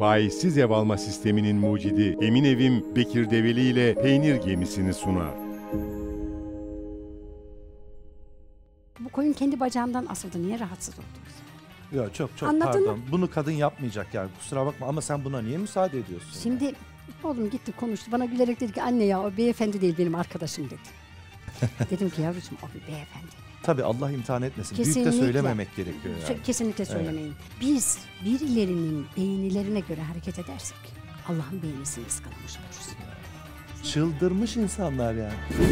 faizsiz ev alma sisteminin mucidi Emin Evim Bekir Develi ile peynir gemisini sunar. Bu koyun kendi bacağından asıldı. Niye rahatsız oldunuz? Ya çok çok Anladın pardon. Mı? Bunu kadın yapmayacak yani kusura bakma ama sen buna niye müsaade ediyorsun? Şimdi yani? oğlum gitti konuştu bana gülerek dedi ki anne ya o beyefendi değil benim arkadaşım dedi. Dedim ki yavrucuğum o bir beyefendi. Tabii Allah imtihan etmesin. Kesinlikle. Büyük de söylememek gerekiyor yani. Kesinlikle söylemeyin. Evet. Biz birilerinin beğenilerine göre hareket edersek Allah'ın beğenisini ıskalamış oluruz. Çıldırmış insanlar yani.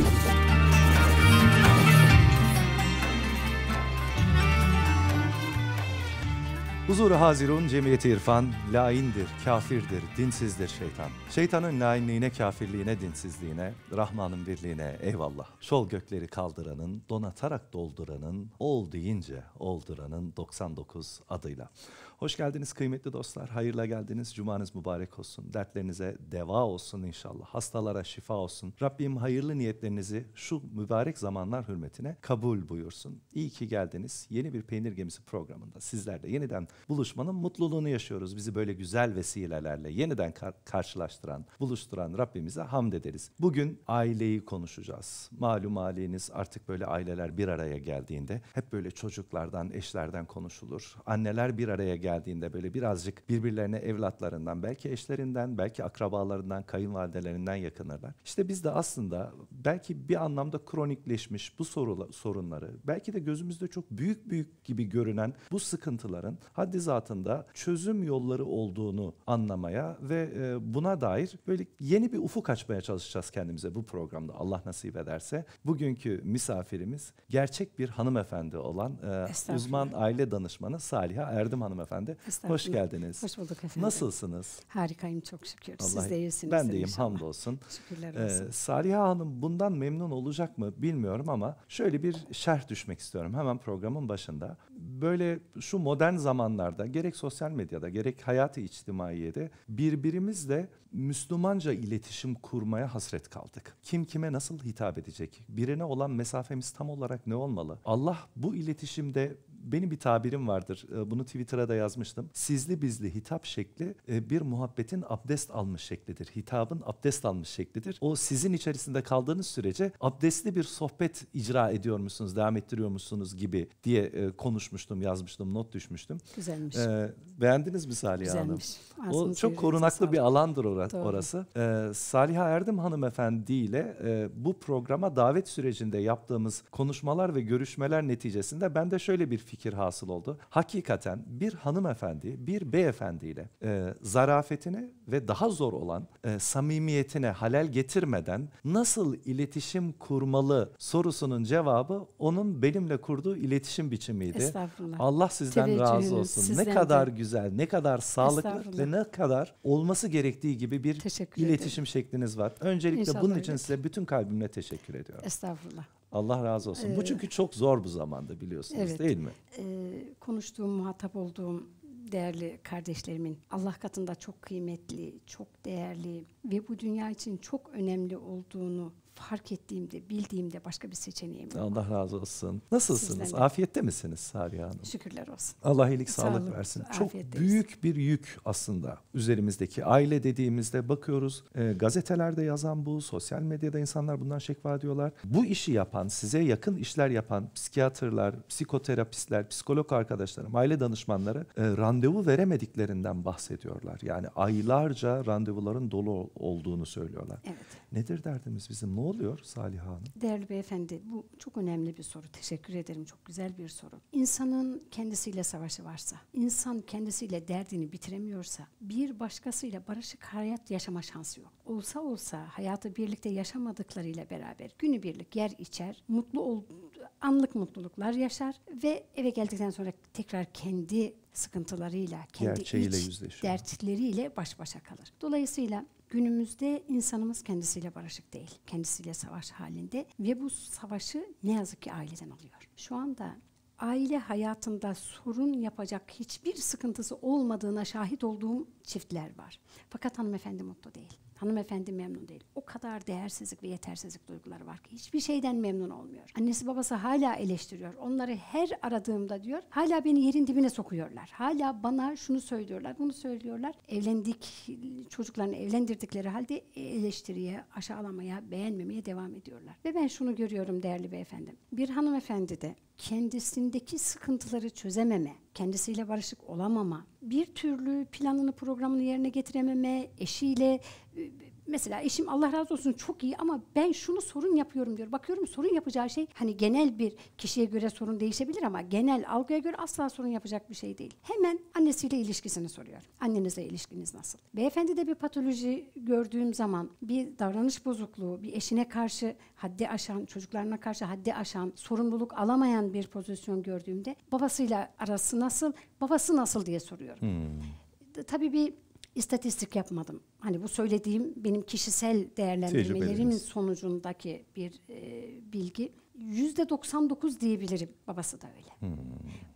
Huzuru hazirun, cemiyeti irfan, laindir, kafirdir, dinsizdir şeytan. Şeytanın lainliğine, kafirliğine, dinsizliğine, Rahman'ın birliğine eyvallah. Şol gökleri kaldıranın, donatarak dolduranın, ol deyince olduranın 99 adıyla. Hoş geldiniz kıymetli dostlar. Hayırla geldiniz. Cumanız mübarek olsun. Dertlerinize deva olsun inşallah. Hastalara şifa olsun. Rabbim hayırlı niyetlerinizi şu mübarek zamanlar hürmetine kabul buyursun. İyi ki geldiniz. Yeni bir Peynir Gemisi programında sizlerle yeniden buluşmanın mutluluğunu yaşıyoruz. Bizi böyle güzel vesilelerle yeniden kar- karşılaştıran, buluşturan Rabbimize hamd ederiz. Bugün aileyi konuşacağız. Malum aileniz artık böyle aileler bir araya geldiğinde hep böyle çocuklardan, eşlerden konuşulur. Anneler bir araya geldiğinde geldiğinde böyle birazcık birbirlerine evlatlarından, belki eşlerinden, belki akrabalarından, kayınvalidelerinden yakınırlar. İşte biz de aslında belki bir anlamda kronikleşmiş bu sorula, sorunları, belki de gözümüzde çok büyük büyük gibi görünen bu sıkıntıların haddi zatında çözüm yolları olduğunu anlamaya ve e, buna dair böyle yeni bir ufuk açmaya çalışacağız kendimize bu programda Allah nasip ederse. Bugünkü misafirimiz gerçek bir hanımefendi olan e, uzman aile danışmanı Saliha Erdim hanımefendi hanımefendi. Hoş geldiniz. Hoş bulduk efendim. Nasılsınız? Harikayım çok şükür. Allah, Siz de iyisiniz. Ben deyim. inşallah. hamdolsun. Şükürler ee, olsun. Ee, Saliha Hanım bundan memnun olacak mı bilmiyorum ama şöyle bir şerh düşmek istiyorum hemen programın başında. Böyle şu modern zamanlarda gerek sosyal medyada gerek hayatı içtimaiyede birbirimizle Müslümanca iletişim kurmaya hasret kaldık. Kim kime nasıl hitap edecek? Birine olan mesafemiz tam olarak ne olmalı? Allah bu iletişimde benim bir tabirim vardır. Ee, bunu Twitter'a da yazmıştım. Sizli bizli hitap şekli e, bir muhabbetin abdest almış şeklidir. Hitabın abdest almış şeklidir. O sizin içerisinde kaldığınız sürece abdestli bir sohbet icra ediyor musunuz, devam ettiriyor musunuz gibi diye e, konuşmuştum, yazmıştım, not düşmüştüm. Güzelmiş. Ee, beğendiniz mi Saliha Güzelmiş. Hanım? Ağzınızı o çok korunaklı bir alandır or- orası. Ee, Saliha Erdem hanımefendi ile e, bu programa davet sürecinde yaptığımız konuşmalar ve görüşmeler neticesinde ben de şöyle bir fikir hasıl oldu. Hakikaten bir hanımefendi, bir beyefendiyle e, zarafetini ve daha zor olan e, samimiyetine halel getirmeden nasıl iletişim kurmalı sorusunun cevabı onun benimle kurduğu iletişim biçimiydi. Estağfurullah. Allah sizden Teveccühünüz, razı olsun. Sizden ne kadar de. güzel, ne kadar sağlıklı ve ne kadar olması gerektiği gibi bir teşekkür iletişim ederim. şekliniz var. Öncelikle İnşallah bunun için size bütün kalbimle teşekkür ediyorum. Estağfurullah. Allah razı olsun. Ee, bu çünkü çok zor bu zamanda biliyorsunuz evet, değil mi? E, konuştuğum, muhatap olduğum değerli kardeşlerimin Allah katında çok kıymetli, çok değerli ve bu dünya için çok önemli olduğunu fark ettiğimde, bildiğimde başka bir seçeneğim yok. Allah razı olsun. Nasılsınız? Sizden de. misiniz Sariye Hanım? Şükürler olsun. Allah iyilik sağlık, sağlık versin. Çok büyük bir yük aslında üzerimizdeki. Aile dediğimizde bakıyoruz e, gazetelerde yazan bu, sosyal medyada insanlar bundan şekva diyorlar. Bu işi yapan, size yakın işler yapan psikiyatrlar, psikoterapistler, psikolog arkadaşlarım, aile danışmanları e, randevu veremediklerinden bahsediyorlar. Yani aylarca randevuların dolu olduğunu söylüyorlar. Evet. Nedir derdimiz bizim? Ne oluyor Salih Hanım? Değerli beyefendi bu çok önemli bir soru. Teşekkür ederim. Çok güzel bir soru. İnsanın kendisiyle savaşı varsa, insan kendisiyle derdini bitiremiyorsa bir başkasıyla barışık hayat yaşama şansı yok. Olsa olsa hayatı birlikte yaşamadıklarıyla beraber günü birlik, yer içer, mutlu ol, anlık mutluluklar yaşar ve eve geldikten sonra tekrar kendi sıkıntılarıyla, kendi Gerçeğiyle iç dertleriyle baş başa kalır. Dolayısıyla Günümüzde insanımız kendisiyle barışık değil. Kendisiyle savaş halinde ve bu savaşı ne yazık ki aileden alıyor. Şu anda aile hayatında sorun yapacak hiçbir sıkıntısı olmadığına şahit olduğum çiftler var. Fakat hanımefendi mutlu değil. Hanımefendi memnun değil. O kadar değersizlik ve yetersizlik duyguları var ki hiçbir şeyden memnun olmuyor. Annesi babası hala eleştiriyor. Onları her aradığımda diyor hala beni yerin dibine sokuyorlar. Hala bana şunu söylüyorlar, bunu söylüyorlar. Evlendik, çocuklarını evlendirdikleri halde eleştiriye, aşağılamaya, beğenmemeye devam ediyorlar. Ve ben şunu görüyorum değerli beyefendim. Bir hanımefendi de kendisindeki sıkıntıları çözememe, kendisiyle barışık olamama, bir türlü planını programını yerine getirememe, eşiyle Mesela eşim Allah razı olsun çok iyi ama ben şunu sorun yapıyorum diyor. Bakıyorum sorun yapacağı şey hani genel bir kişiye göre sorun değişebilir ama genel algıya göre asla sorun yapacak bir şey değil. Hemen annesiyle ilişkisini soruyor. Annenizle ilişkiniz nasıl? Beyefendi de bir patoloji gördüğüm zaman bir davranış bozukluğu, bir eşine karşı haddi aşan, çocuklarına karşı haddi aşan, sorumluluk alamayan bir pozisyon gördüğümde babasıyla arası nasıl, babası nasıl diye soruyorum. Hmm tabii bir istatistik yapmadım. Hani bu söylediğim benim kişisel değerlendirmelerimin sonucundaki bir e, bilgi. Yüzde 99 diyebilirim. Babası da öyle. Hmm.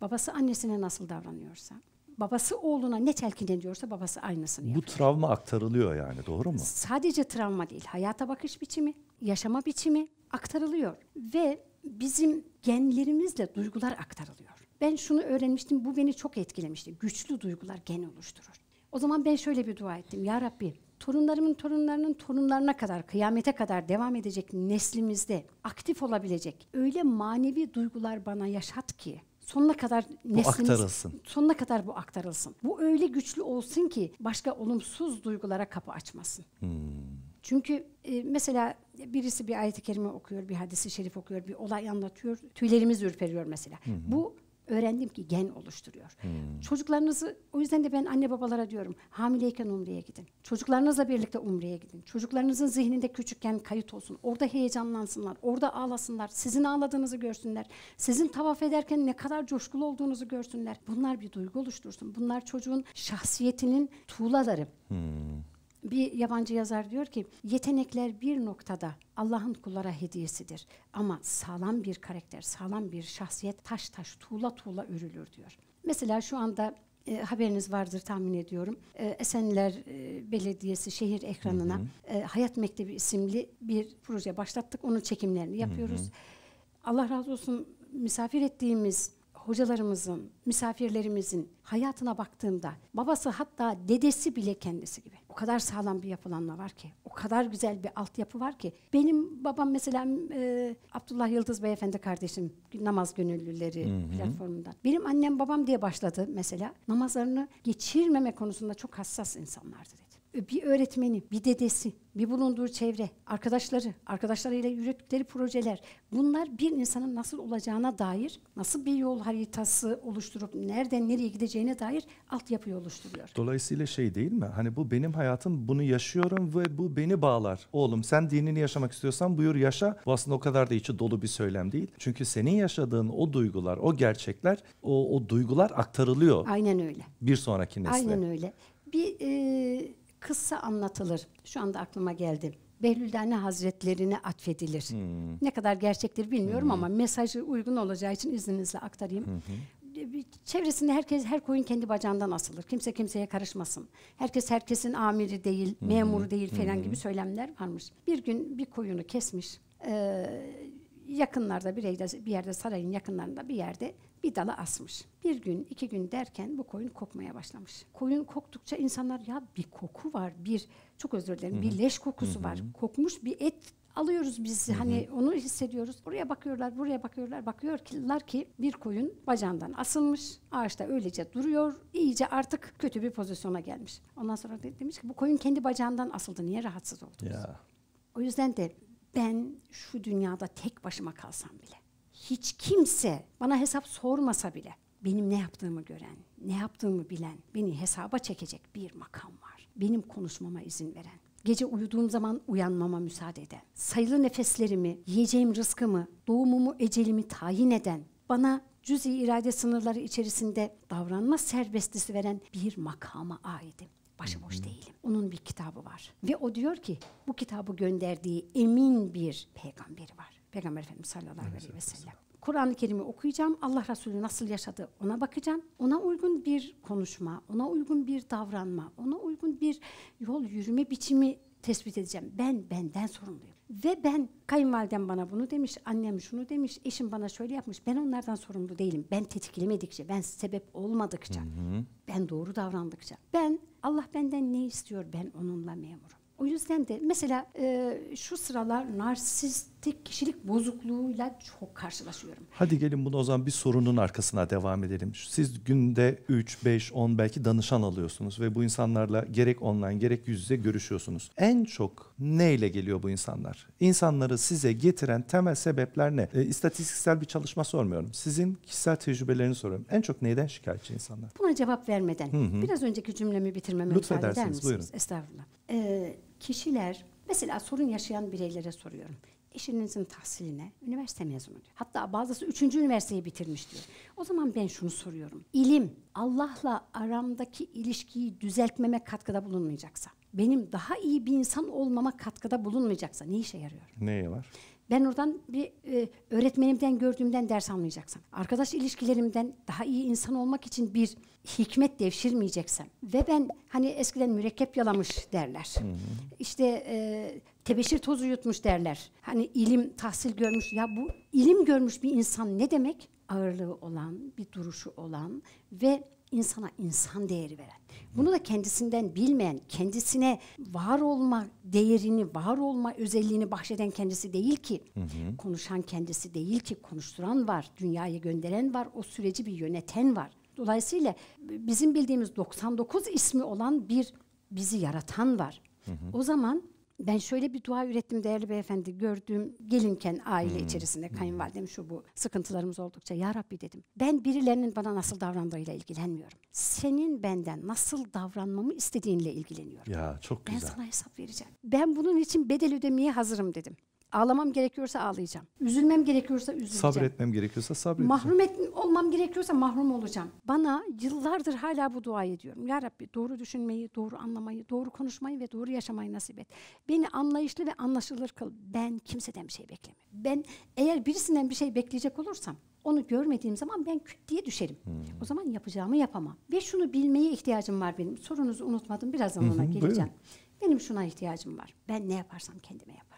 Babası annesine nasıl davranıyorsa, babası oğluna ne telkin ediyorsa babası aynısını yapıyor. Bu travma aktarılıyor yani doğru mu? Sadece travma değil. Hayata bakış biçimi, yaşama biçimi aktarılıyor. Ve bizim genlerimizle duygular aktarılıyor. Ben şunu öğrenmiştim, bu beni çok etkilemişti. Güçlü duygular gen oluşturur. O zaman ben şöyle bir dua ettim. Ya Rabbi torunlarımın torunlarının torunlarına kadar, kıyamete kadar devam edecek neslimizde aktif olabilecek öyle manevi duygular bana yaşat ki sonuna kadar neslimiz, bu aktarılsın. sonuna kadar bu aktarılsın. Bu öyle güçlü olsun ki başka olumsuz duygulara kapı açmasın. Hmm. Çünkü e, mesela birisi bir ayet-i kerime okuyor, bir hadisi şerif okuyor, bir olay anlatıyor. Tüylerimiz ürperiyor mesela. Hı Bu öğrendim ki gen oluşturuyor. Hmm. Çocuklarınızı o yüzden de ben anne babalara diyorum hamileyken umreye gidin. Çocuklarınızla birlikte umreye gidin. Çocuklarınızın zihninde küçükken kayıt olsun. Orada heyecanlansınlar. Orada ağlasınlar. Sizin ağladığınızı görsünler. Sizin tavaf ederken ne kadar coşkulu olduğunuzu görsünler. Bunlar bir duygu oluştursun. Bunlar çocuğun şahsiyetinin tuğlaları. Hmm. Bir yabancı yazar diyor ki yetenekler bir noktada Allah'ın kullara hediyesidir. Ama sağlam bir karakter, sağlam bir şahsiyet taş taş tuğla tuğla örülür diyor. Mesela şu anda e, haberiniz vardır tahmin ediyorum. E, Esenler e, Belediyesi şehir ekranına hı hı. E, Hayat Mektebi isimli bir proje başlattık. Onun çekimlerini yapıyoruz. Hı hı. Allah razı olsun misafir ettiğimiz hocalarımızın, misafirlerimizin hayatına baktığımda babası hatta dedesi bile kendisi gibi. O kadar sağlam bir yapılanma var ki, o kadar güzel bir altyapı var ki. Benim babam mesela e, Abdullah Yıldız Beyefendi kardeşim namaz gönüllüleri platformundan. Benim annem babam diye başladı mesela. Namazlarını geçirmeme konusunda çok hassas insanlardı dedi. Ee, bir öğretmeni, bir dedesi, bir bulunduğu çevre, arkadaşları, arkadaşlarıyla yürüttükleri projeler bunlar bir insanın nasıl olacağına dair, nasıl bir yol haritası oluşturup nereden nereye gideceğine dair altyapıyı oluşturuyor. Dolayısıyla şey değil mi? Hani bu benim hayatım, bunu yaşıyorum ve bu beni bağlar. Oğlum sen dinini yaşamak istiyorsan buyur yaşa. Bu aslında o kadar da içi dolu bir söylem değil. Çünkü senin yaşadığın o duygular, o gerçekler, o, o duygular aktarılıyor. Aynen öyle. Bir sonraki nesle. Aynen öyle. Bir... E kısa anlatılır. Şu anda aklıma geldi. Behlül Behlüldane Hazretlerine atfedilir. Hmm. Ne kadar gerçektir bilmiyorum hmm. ama mesajı uygun olacağı için izninizle aktarayım. Hmm. Çevresinde herkes her koyun kendi bacağından asılır. Kimse kimseye karışmasın. Herkes herkesin amiri değil, hmm. memuru değil falan hmm. gibi söylemler varmış. Bir gün bir koyunu kesmiş. Ee, yakınlarda bir yerde, bir yerde sarayın yakınlarında bir yerde bir dala asmış. Bir gün, iki gün derken bu koyun kokmaya başlamış. Koyun koktukça insanlar ya bir koku var, bir çok özür dilerim, Hı-hı. bir leş kokusu Hı-hı. var. Kokmuş bir et alıyoruz biz Hı-hı. hani onu hissediyoruz. Oraya bakıyorlar, buraya bakıyorlar. Bakıyorlar ki bir koyun bacağından asılmış. Ağaçta öylece duruyor. İyice artık kötü bir pozisyona gelmiş. Ondan sonra de, demiş ki bu koyun kendi bacağından asıldı. Niye rahatsız oldunuz? Ya. O yüzden de ben şu dünyada tek başıma kalsam bile, hiç kimse bana hesap sormasa bile, benim ne yaptığımı gören, ne yaptığımı bilen, beni hesaba çekecek bir makam var. Benim konuşmama izin veren, gece uyuduğum zaman uyanmama müsaade eden, sayılı nefeslerimi, yiyeceğim rızkımı, doğumumu, ecelimi tayin eden, bana cüz-i irade sınırları içerisinde davranma serbestisi veren bir makama aidim başıboş değilim. Onun bir kitabı var. Ve o diyor ki bu kitabı gönderdiği emin bir peygamberi var. Peygamber Efendimiz sallallahu aleyhi ve sellem. Kur'an-ı Kerim'i okuyacağım. Allah Resulü nasıl yaşadı ona bakacağım. Ona uygun bir konuşma, ona uygun bir davranma, ona uygun bir yol yürüme biçimi tespit edeceğim. Ben benden sorumluyum. Ve ben kayınvalidem bana bunu demiş, annem şunu demiş, eşim bana şöyle yapmış. Ben onlardan sorumlu değilim. Ben tetiklemedikçe, ben sebep olmadıkça, hı hı. ben doğru davrandıkça. Ben Allah benden ne istiyor ben onunla memurum. O yüzden de mesela e, şu sıralar narsist tek kişilik bozukluğuyla çok karşılaşıyorum. Hadi gelin bunu o zaman bir sorunun arkasına devam edelim. Siz günde 3, 5, 10 belki danışan alıyorsunuz ve bu insanlarla gerek online gerek yüz yüze görüşüyorsunuz. En çok neyle geliyor bu insanlar? İnsanları size getiren temel sebepler ne? E, istatistiksel bir çalışma sormuyorum. Sizin kişisel tecrübelerini soruyorum. En çok neyden şikayetçi insanlar? Buna cevap vermeden hı hı. biraz önceki cümlemi bitirmeme müsaade eder misiniz? Buyurun. Estağfurullah. Ee, kişiler Mesela sorun yaşayan bireylere soruyorum eşinizin tahsiline üniversite mezunu diyor. Hatta bazısı üçüncü üniversiteyi bitirmiş diyor. O zaman ben şunu soruyorum. İlim Allah'la aramdaki ilişkiyi düzeltmeme katkıda bulunmayacaksa, benim daha iyi bir insan olmama katkıda bulunmayacaksa ne işe yarıyor? Neye var? Ben oradan bir e, öğretmenimden gördüğümden ders almayacaksam, arkadaş ilişkilerimden daha iyi insan olmak için bir hikmet devşirmeyeceksem ve ben hani eskiden mürekkep yalamış derler. Hı hı. İşte e, tebeşir tozu yutmuş derler. Hani ilim tahsil görmüş ya bu ilim görmüş bir insan ne demek? Ağırlığı olan, bir duruşu olan ve insana insan değeri veren. Bunu da kendisinden bilmeyen, kendisine var olma değerini, var olma özelliğini bahşeden kendisi değil ki. Hı hı. Konuşan kendisi değil ki. Konuşturan var, dünyaya gönderen var, o süreci bir yöneten var. Dolayısıyla bizim bildiğimiz 99 ismi olan bir bizi yaratan var. Hı hı. O zaman ben şöyle bir dua ürettim değerli beyefendi gördüğüm gelinken aile hmm. içerisinde hmm. kayınvalidem şu bu sıkıntılarımız oldukça ya Rabbi dedim. Ben birilerinin bana nasıl davrandığıyla ilgilenmiyorum. Senin benden nasıl davranmamı istediğinle ilgileniyorum. Ya çok güzel. Ben sana hesap vereceğim. Ben bunun için bedel ödemeye hazırım dedim. Ağlamam gerekiyorsa ağlayacağım. Üzülmem gerekiyorsa üzüleceğim. Sabretmem gerekiyorsa sabredeceğim. Mahrum et, olmam gerekiyorsa mahrum olacağım. Bana yıllardır hala bu dua ediyorum. Ya Rabbi doğru düşünmeyi, doğru anlamayı, doğru konuşmayı ve doğru yaşamayı nasip et. Beni anlayışlı ve anlaşılır kıl. Ben kimseden bir şey beklemiyorum. Ben eğer birisinden bir şey bekleyecek olursam onu görmediğim zaman ben küt diye düşerim. Hmm. O zaman yapacağımı yapamam. Ve şunu bilmeye ihtiyacım var benim. Sorunuzu unutmadım. Birazdan ona geleceğim. Benim şuna ihtiyacım var. Ben ne yaparsam kendime yaparım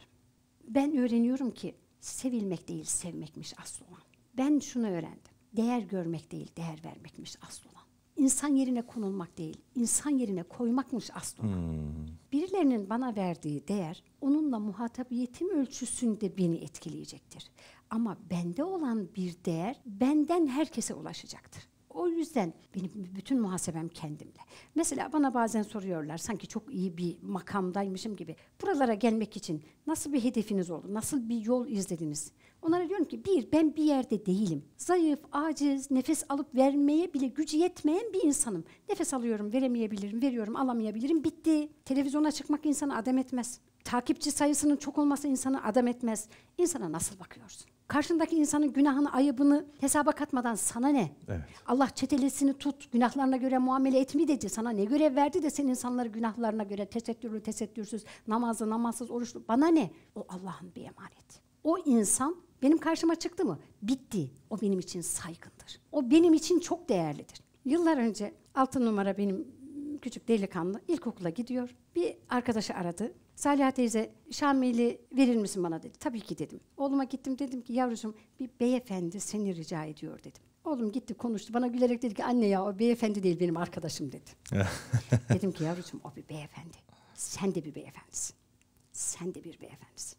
ben öğreniyorum ki sevilmek değil sevmekmiş asıl olan. Ben şunu öğrendim. Değer görmek değil değer vermekmiş asıl olan. İnsan yerine konulmak değil, insan yerine koymakmış asıl olan. Hmm. Birilerinin bana verdiği değer onunla muhatabiyetim ölçüsünde beni etkileyecektir. Ama bende olan bir değer benden herkese ulaşacaktır. O yüzden benim bütün muhasebem kendimle. Mesela bana bazen soruyorlar sanki çok iyi bir makamdaymışım gibi. Buralara gelmek için nasıl bir hedefiniz oldu? Nasıl bir yol izlediniz? Onlara diyorum ki bir ben bir yerde değilim. Zayıf, aciz, nefes alıp vermeye bile gücü yetmeyen bir insanım. Nefes alıyorum, veremeyebilirim, veriyorum, alamayabilirim. Bitti. Televizyona çıkmak insanı adam etmez. Takipçi sayısının çok olması insanı adam etmez. İnsana nasıl bakıyorsun? Karşındaki insanın günahını, ayıbını hesaba katmadan sana ne? Evet. Allah çetelesini tut, günahlarına göre muamele etmeyecek. Sana ne görev verdi de sen insanları günahlarına göre tesettürlü, tesettürsüz, namazlı, namazsız, oruçlu. Bana ne? O Allah'ın bir emaneti. O insan benim karşıma çıktı mı? Bitti. O benim için saygındır. O benim için çok değerlidir. Yıllar önce altı numara benim küçük delikanlı ilkokula gidiyor. Bir arkadaşı aradı. Salih teyze Şamil'i verir misin bana dedi. Tabii ki dedim. Oğluma gittim dedim ki yavrucuğum bir beyefendi seni rica ediyor dedim. Oğlum gitti konuştu bana gülerek dedi ki anne ya o beyefendi değil benim arkadaşım dedi. dedim ki yavrucuğum o bir beyefendi. Sen de bir beyefendisin. Sen de bir beyefendisin.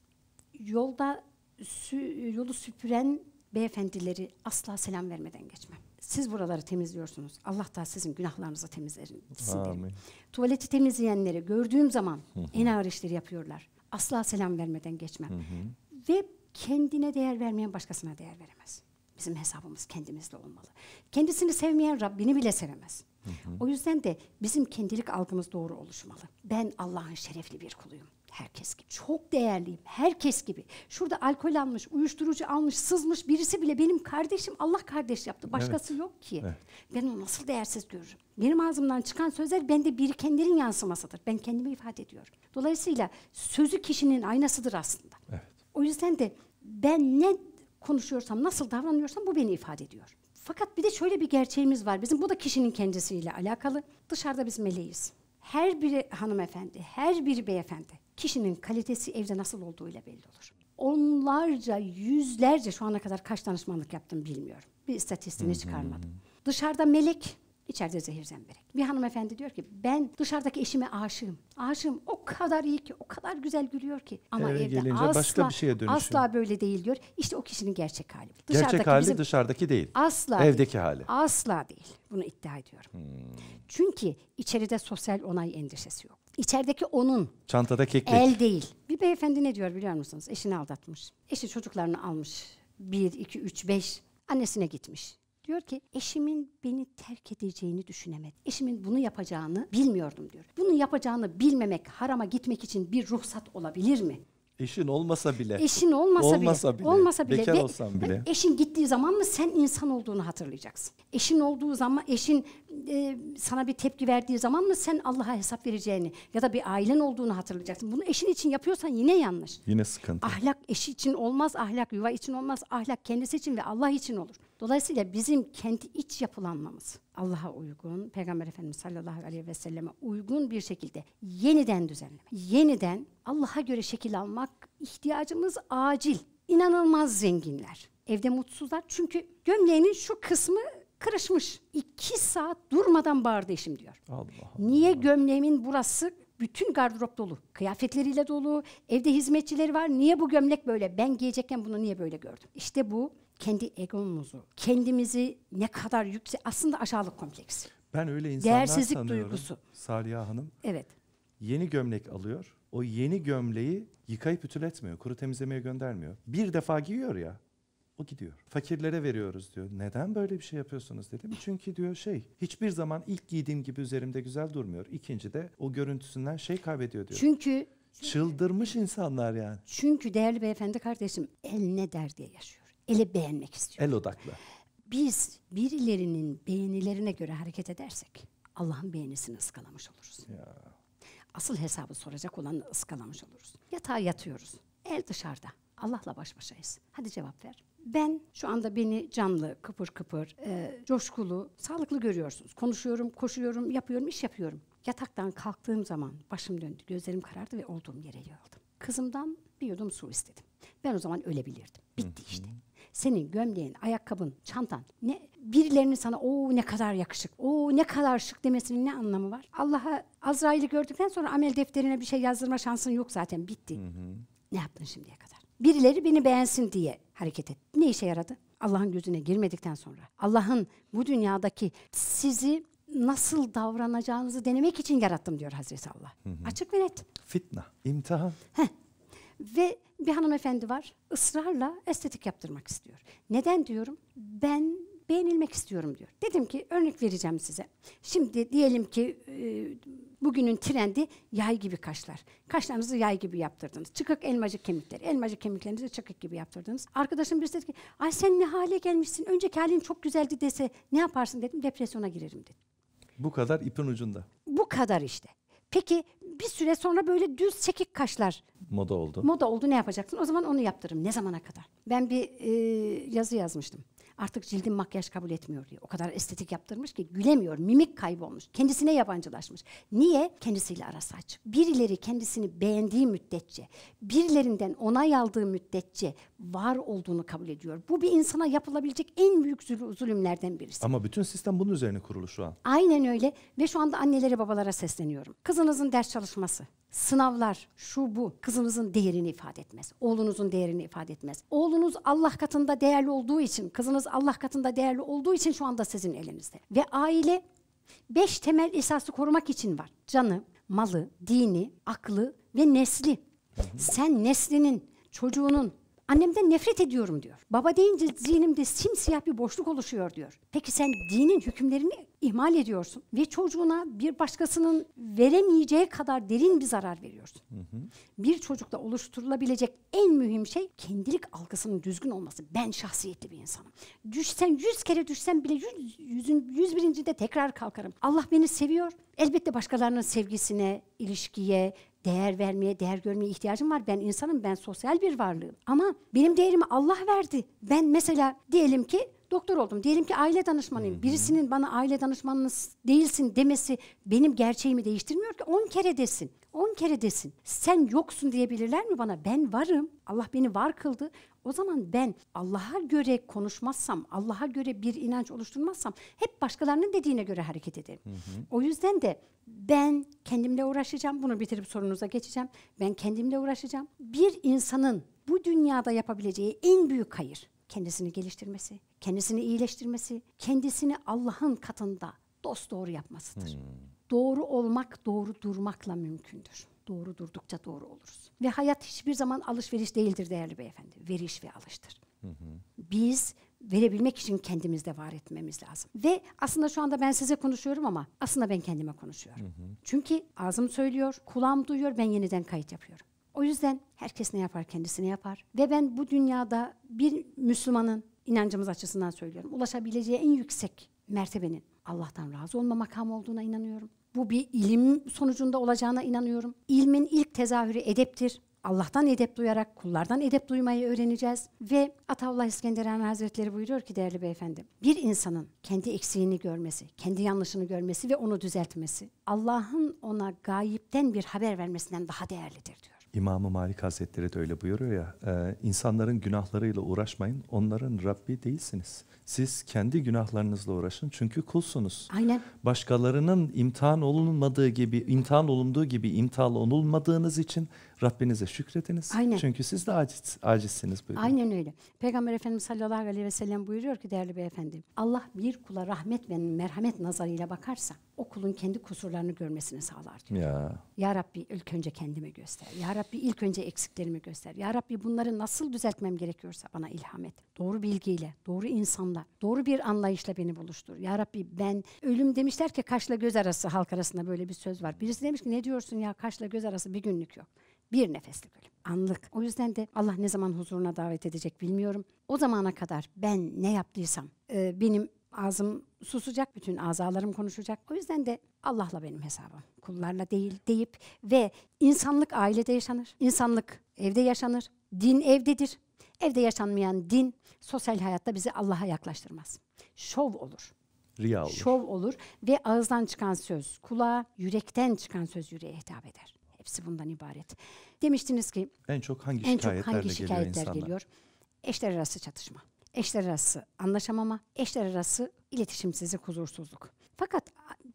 Yolda sü yolu süpüren beyefendileri asla selam vermeden geçmem. Siz buraları temizliyorsunuz. Allah da sizin günahlarınızı temizlesin derim. Tuvaleti temizleyenleri gördüğüm zaman hı hı. en ağır işleri yapıyorlar. Asla selam vermeden geçmem. Hı hı. Ve kendine değer vermeyen başkasına değer veremez. Bizim hesabımız kendimizle olmalı. Kendisini sevmeyen Rabbini bile sevemez. Hı hı. O yüzden de bizim kendilik algımız doğru oluşmalı. Ben Allah'ın şerefli bir kuluyum. Herkes gibi. Çok değerliyim. Herkes gibi. Şurada alkol almış, uyuşturucu almış, sızmış birisi bile benim kardeşim Allah kardeş yaptı. Başkası evet. yok ki. Evet. Ben onu nasıl değersiz görürüm? Benim ağzımdan çıkan sözler bende birikenlerin yansımasıdır. Ben kendimi ifade ediyorum. Dolayısıyla sözü kişinin aynasıdır aslında. Evet. O yüzden de ben ne konuşuyorsam, nasıl davranıyorsam bu beni ifade ediyor. Fakat bir de şöyle bir gerçeğimiz var. Bizim bu da kişinin kendisiyle alakalı. Dışarıda biz meleğiz. Her bir hanımefendi, her bir beyefendi kişinin kalitesi evde nasıl olduğuyla belli olur. Onlarca, yüzlerce şu ana kadar kaç danışmanlık yaptım bilmiyorum. Bir istatistiğini çıkarmadım. Dışarıda melek İçeride zehir zemberek. Bir hanımefendi diyor ki ben dışarıdaki eşime aşığım. Aşığım o kadar iyi ki o kadar güzel gülüyor ki. Ama Eve evde asla, başka bir şeye dönüşüyor. asla böyle değil diyor. İşte o kişinin gerçek hali. Dışarıdaki gerçek hali bizim, dışarıdaki değil. Asla Evdeki değil. hali. Asla değil. Bunu iddia ediyorum. Hmm. Çünkü içeride sosyal onay endişesi yok. İçerideki onun. Çantada keklik. El değil. Bir beyefendi ne diyor biliyor musunuz? Eşini aldatmış. Eşi çocuklarını almış. Bir, iki, üç, beş. Annesine gitmiş. Diyor ki eşimin beni terk edeceğini düşünemedim. Eşimin bunu yapacağını bilmiyordum diyor. Bunu yapacağını bilmemek harama gitmek için bir ruhsat olabilir mi? Eşin olmasa bile. Eşin olmasa, olmasa bile, bile. Olmasa bile. Bekar ve, olsan bile. Eşin gittiği zaman mı sen insan olduğunu hatırlayacaksın. Eşin olduğu zaman, eşin e, sana bir tepki verdiği zaman mı sen Allah'a hesap vereceğini ya da bir ailen olduğunu hatırlayacaksın. Bunu eşin için yapıyorsan yine yanlış. Yine sıkıntı. Ahlak eşi için olmaz, ahlak yuva için olmaz. Ahlak kendisi için ve Allah için olur. Dolayısıyla bizim kendi iç yapılanmamız Allah'a uygun, Peygamber Efendimiz sallallahu aleyhi ve selleme uygun bir şekilde yeniden düzenleme, yeniden Allah'a göre şekil almak ihtiyacımız acil. İnanılmaz zenginler. Evde mutsuzlar çünkü gömleğinin şu kısmı kırışmış. İki saat durmadan bağırdı eşim diyor. Allah Allah. Niye gömleğimin burası bütün gardırop dolu. Kıyafetleriyle dolu. Evde hizmetçileri var. Niye bu gömlek böyle? Ben giyecekken bunu niye böyle gördüm? İşte bu kendi egomuzu, kendimizi ne kadar yüksek aslında aşağılık kompleksi. Ben öyle insanlar Değersizlik tanıyorum. duygusu. Saliha Hanım. Evet. Yeni gömlek alıyor. O yeni gömleği yıkayıp ütületmiyor. Kuru temizlemeye göndermiyor. Bir defa giyiyor ya. O gidiyor. Fakirlere veriyoruz diyor. Neden böyle bir şey yapıyorsunuz dedim. Çünkü diyor şey hiçbir zaman ilk giydiğim gibi üzerimde güzel durmuyor. İkinci de o görüntüsünden şey kaybediyor diyor. Çünkü Çıldırmış insanlar yani. Çünkü değerli beyefendi kardeşim el ne der diye yaşıyor ele beğenmek istiyor. El odaklı. Biz birilerinin beğenilerine göre hareket edersek Allah'ın beğenisini ıskalamış oluruz. Ya. Asıl hesabı soracak olanı ıskalamış oluruz. Yatağa yatıyoruz. El dışarıda. Allah'la baş başayız. Hadi cevap ver. Ben şu anda beni canlı, kıpır kıpır, e, coşkulu, sağlıklı görüyorsunuz. Konuşuyorum, koşuyorum, yapıyorum, iş yapıyorum. Yataktan kalktığım zaman başım döndü, gözlerim karardı ve olduğum yere yayıldım. Kızımdan bir yudum su istedim. Ben o zaman ölebilirdim. Bitti işte senin gömleğin, ayakkabın, çantan ne birilerinin sana o ne kadar yakışık, o ne kadar şık demesinin ne anlamı var? Allah'a Azrail'i gördükten sonra amel defterine bir şey yazdırma şansın yok zaten bitti. Hı hı. Ne yaptın şimdiye kadar? Birileri beni beğensin diye hareket et. Ne işe yaradı? Allah'ın gözüne girmedikten sonra, Allah'ın bu dünyadaki sizi nasıl davranacağınızı denemek için yarattım diyor Hazreti Allah. Hı hı. Açık ve net. Fitna, imtihan. Heh, ve bir hanımefendi var ısrarla estetik yaptırmak istiyor. Neden diyorum? Ben beğenilmek istiyorum diyor. Dedim ki örnek vereceğim size. Şimdi diyelim ki e, bugünün trendi yay gibi kaşlar. Kaşlarınızı yay gibi yaptırdınız. Çıkık elmacık kemikleri. Elmacık kemiklerinizi çıkık gibi yaptırdınız. Arkadaşım birisi dedi ki ay sen ne hale gelmişsin. Önceki halin çok güzeldi dese ne yaparsın dedim. Depresyona girerim dedim. Bu kadar ipin ucunda. Bu kadar işte. Peki bir süre sonra böyle düz çekik kaşlar. Moda oldu. Moda oldu ne yapacaksın? O zaman onu yaptırırım. Ne zamana kadar? Ben bir e, yazı yazmıştım artık cildim makyaj kabul etmiyor diyor. O kadar estetik yaptırmış ki gülemiyor, mimik kaybolmuş. Kendisine yabancılaşmış. Niye? Kendisiyle arası açık. Birileri kendisini beğendiği müddetçe, birilerinden onay aldığı müddetçe var olduğunu kabul ediyor. Bu bir insana yapılabilecek en büyük zulümlerden birisi. Ama bütün sistem bunun üzerine kurulu şu an. Aynen öyle ve şu anda annelere babalara sesleniyorum. Kızınızın ders çalışması, Sınavlar şu bu kızınızın değerini ifade etmez. Oğlunuzun değerini ifade etmez. Oğlunuz Allah katında değerli olduğu için, kızınız Allah katında değerli olduğu için şu anda sizin elinizde. Ve aile beş temel esası korumak için var. Canı, malı, dini, aklı ve nesli. Sen neslinin, çocuğunun, Annemden nefret ediyorum diyor. Baba deyince zihnimde simsiyah bir boşluk oluşuyor diyor. Peki sen dinin hükümlerini ihmal ediyorsun ve çocuğuna bir başkasının veremeyeceği kadar derin bir zarar veriyorsun. Hı hı. Bir çocukla oluşturulabilecek en mühim şey kendilik algısının düzgün olması. Ben şahsiyetli bir insanım. Düşsen yüz kere düşsen bile yüz, yüzün, yüz birincide tekrar kalkarım. Allah beni seviyor. Elbette başkalarının sevgisine, ilişkiye, değer vermeye, değer görmeye ihtiyacım var. Ben insanım, ben sosyal bir varlığım. Ama benim değerimi Allah verdi. Ben mesela diyelim ki doktor oldum. Diyelim ki aile danışmanıyım. Hı hı. Birisinin bana aile danışmanınız değilsin demesi benim gerçeğimi değiştirmiyor ki. On kere desin. On kere desin. Sen yoksun diyebilirler mi bana? Ben varım. Allah beni var kıldı. O zaman ben Allah'a göre konuşmazsam, Allah'a göre bir inanç oluşturmazsam hep başkalarının dediğine göre hareket ederim. Hı hı. O yüzden de ben kendimle uğraşacağım. Bunu bitirip sorunuza geçeceğim. Ben kendimle uğraşacağım. Bir insanın bu dünyada yapabileceği en büyük hayır kendisini geliştirmesi, kendisini iyileştirmesi, kendisini Allah'ın katında dost doğru yapmasıdır. Hmm. Doğru olmak doğru durmakla mümkündür. Doğru durdukça doğru oluruz. Ve hayat hiçbir zaman alışveriş değildir değerli beyefendi. Veriş ve alıştır. Biz verebilmek için kendimizde var etmemiz lazım. Ve aslında şu anda ben size konuşuyorum ama aslında ben kendime konuşuyorum. Hı hı. Çünkü ağzım söylüyor, kulağım duyuyor, ben yeniden kayıt yapıyorum. O yüzden herkes ne yapar kendisini yapar. Ve ben bu dünyada bir Müslümanın inancımız açısından söylüyorum. Ulaşabileceği en yüksek mertebenin Allah'tan razı olma makamı olduğuna inanıyorum. Bu bir ilim sonucunda olacağına inanıyorum. İlmin ilk tezahürü edeptir. Allah'tan edep duyarak kullardan edep duymayı öğreneceğiz. Ve Ataullah İskenderhan Hazretleri buyuruyor ki değerli beyefendi, bir insanın kendi eksiğini görmesi, kendi yanlışını görmesi ve onu düzeltmesi Allah'ın ona gayipten bir haber vermesinden daha değerlidir diyor. İmam-ı Malik Hazretleri de öyle buyuruyor ya, e, insanların günahlarıyla uğraşmayın, onların Rabbi değilsiniz. Siz kendi günahlarınızla uğraşın çünkü kulsunuz. Aynen. Başkalarının imtihan olunmadığı gibi, imtihan olunduğu gibi imtihan olunmadığınız için Rabbinize şükrediniz. Aynen. Çünkü siz de aciz, acizsiniz buyuruyor. Aynen öyle. Peygamber Efendimiz sallallahu aleyhi ve sellem buyuruyor ki değerli beyefendi Allah bir kula rahmet ve merhamet nazarıyla bakarsa o kulun kendi kusurlarını görmesini sağlar diyor. Ya. ya Rabbi ilk önce kendimi göster. Ya Rabbi ilk önce eksiklerimi göster. Ya Rabbi bunları nasıl düzeltmem gerekiyorsa bana ilham et. Doğru bilgiyle, doğru insanla, doğru bir anlayışla beni buluştur. Ya Rabbi ben ölüm demişler ki kaşla göz arası halk arasında böyle bir söz var. Birisi demiş ki ne diyorsun ya kaşla göz arası bir günlük yok. Bir nefeslik ölüm. Anlık. O yüzden de Allah ne zaman huzuruna davet edecek bilmiyorum. O zamana kadar ben ne yaptıysam e, benim ağzım susacak, bütün azalarım konuşacak. O yüzden de Allah'la benim hesabım, kullarla değil deyip ve insanlık ailede yaşanır, insanlık evde yaşanır, din evdedir. Evde yaşanmayan din sosyal hayatta bizi Allah'a yaklaştırmaz. Şov olur. Riya olur. Şov olur ve ağızdan çıkan söz kulağa, yürekten çıkan söz yüreğe hitap eder. Hepsi bundan ibaret. Demiştiniz ki en çok hangi en çok hangi şikayetler geliyor, geliyor? Eşler arası çatışma, eşler arası anlaşamama, eşler arası iletişimsizlik, huzursuzluk. Fakat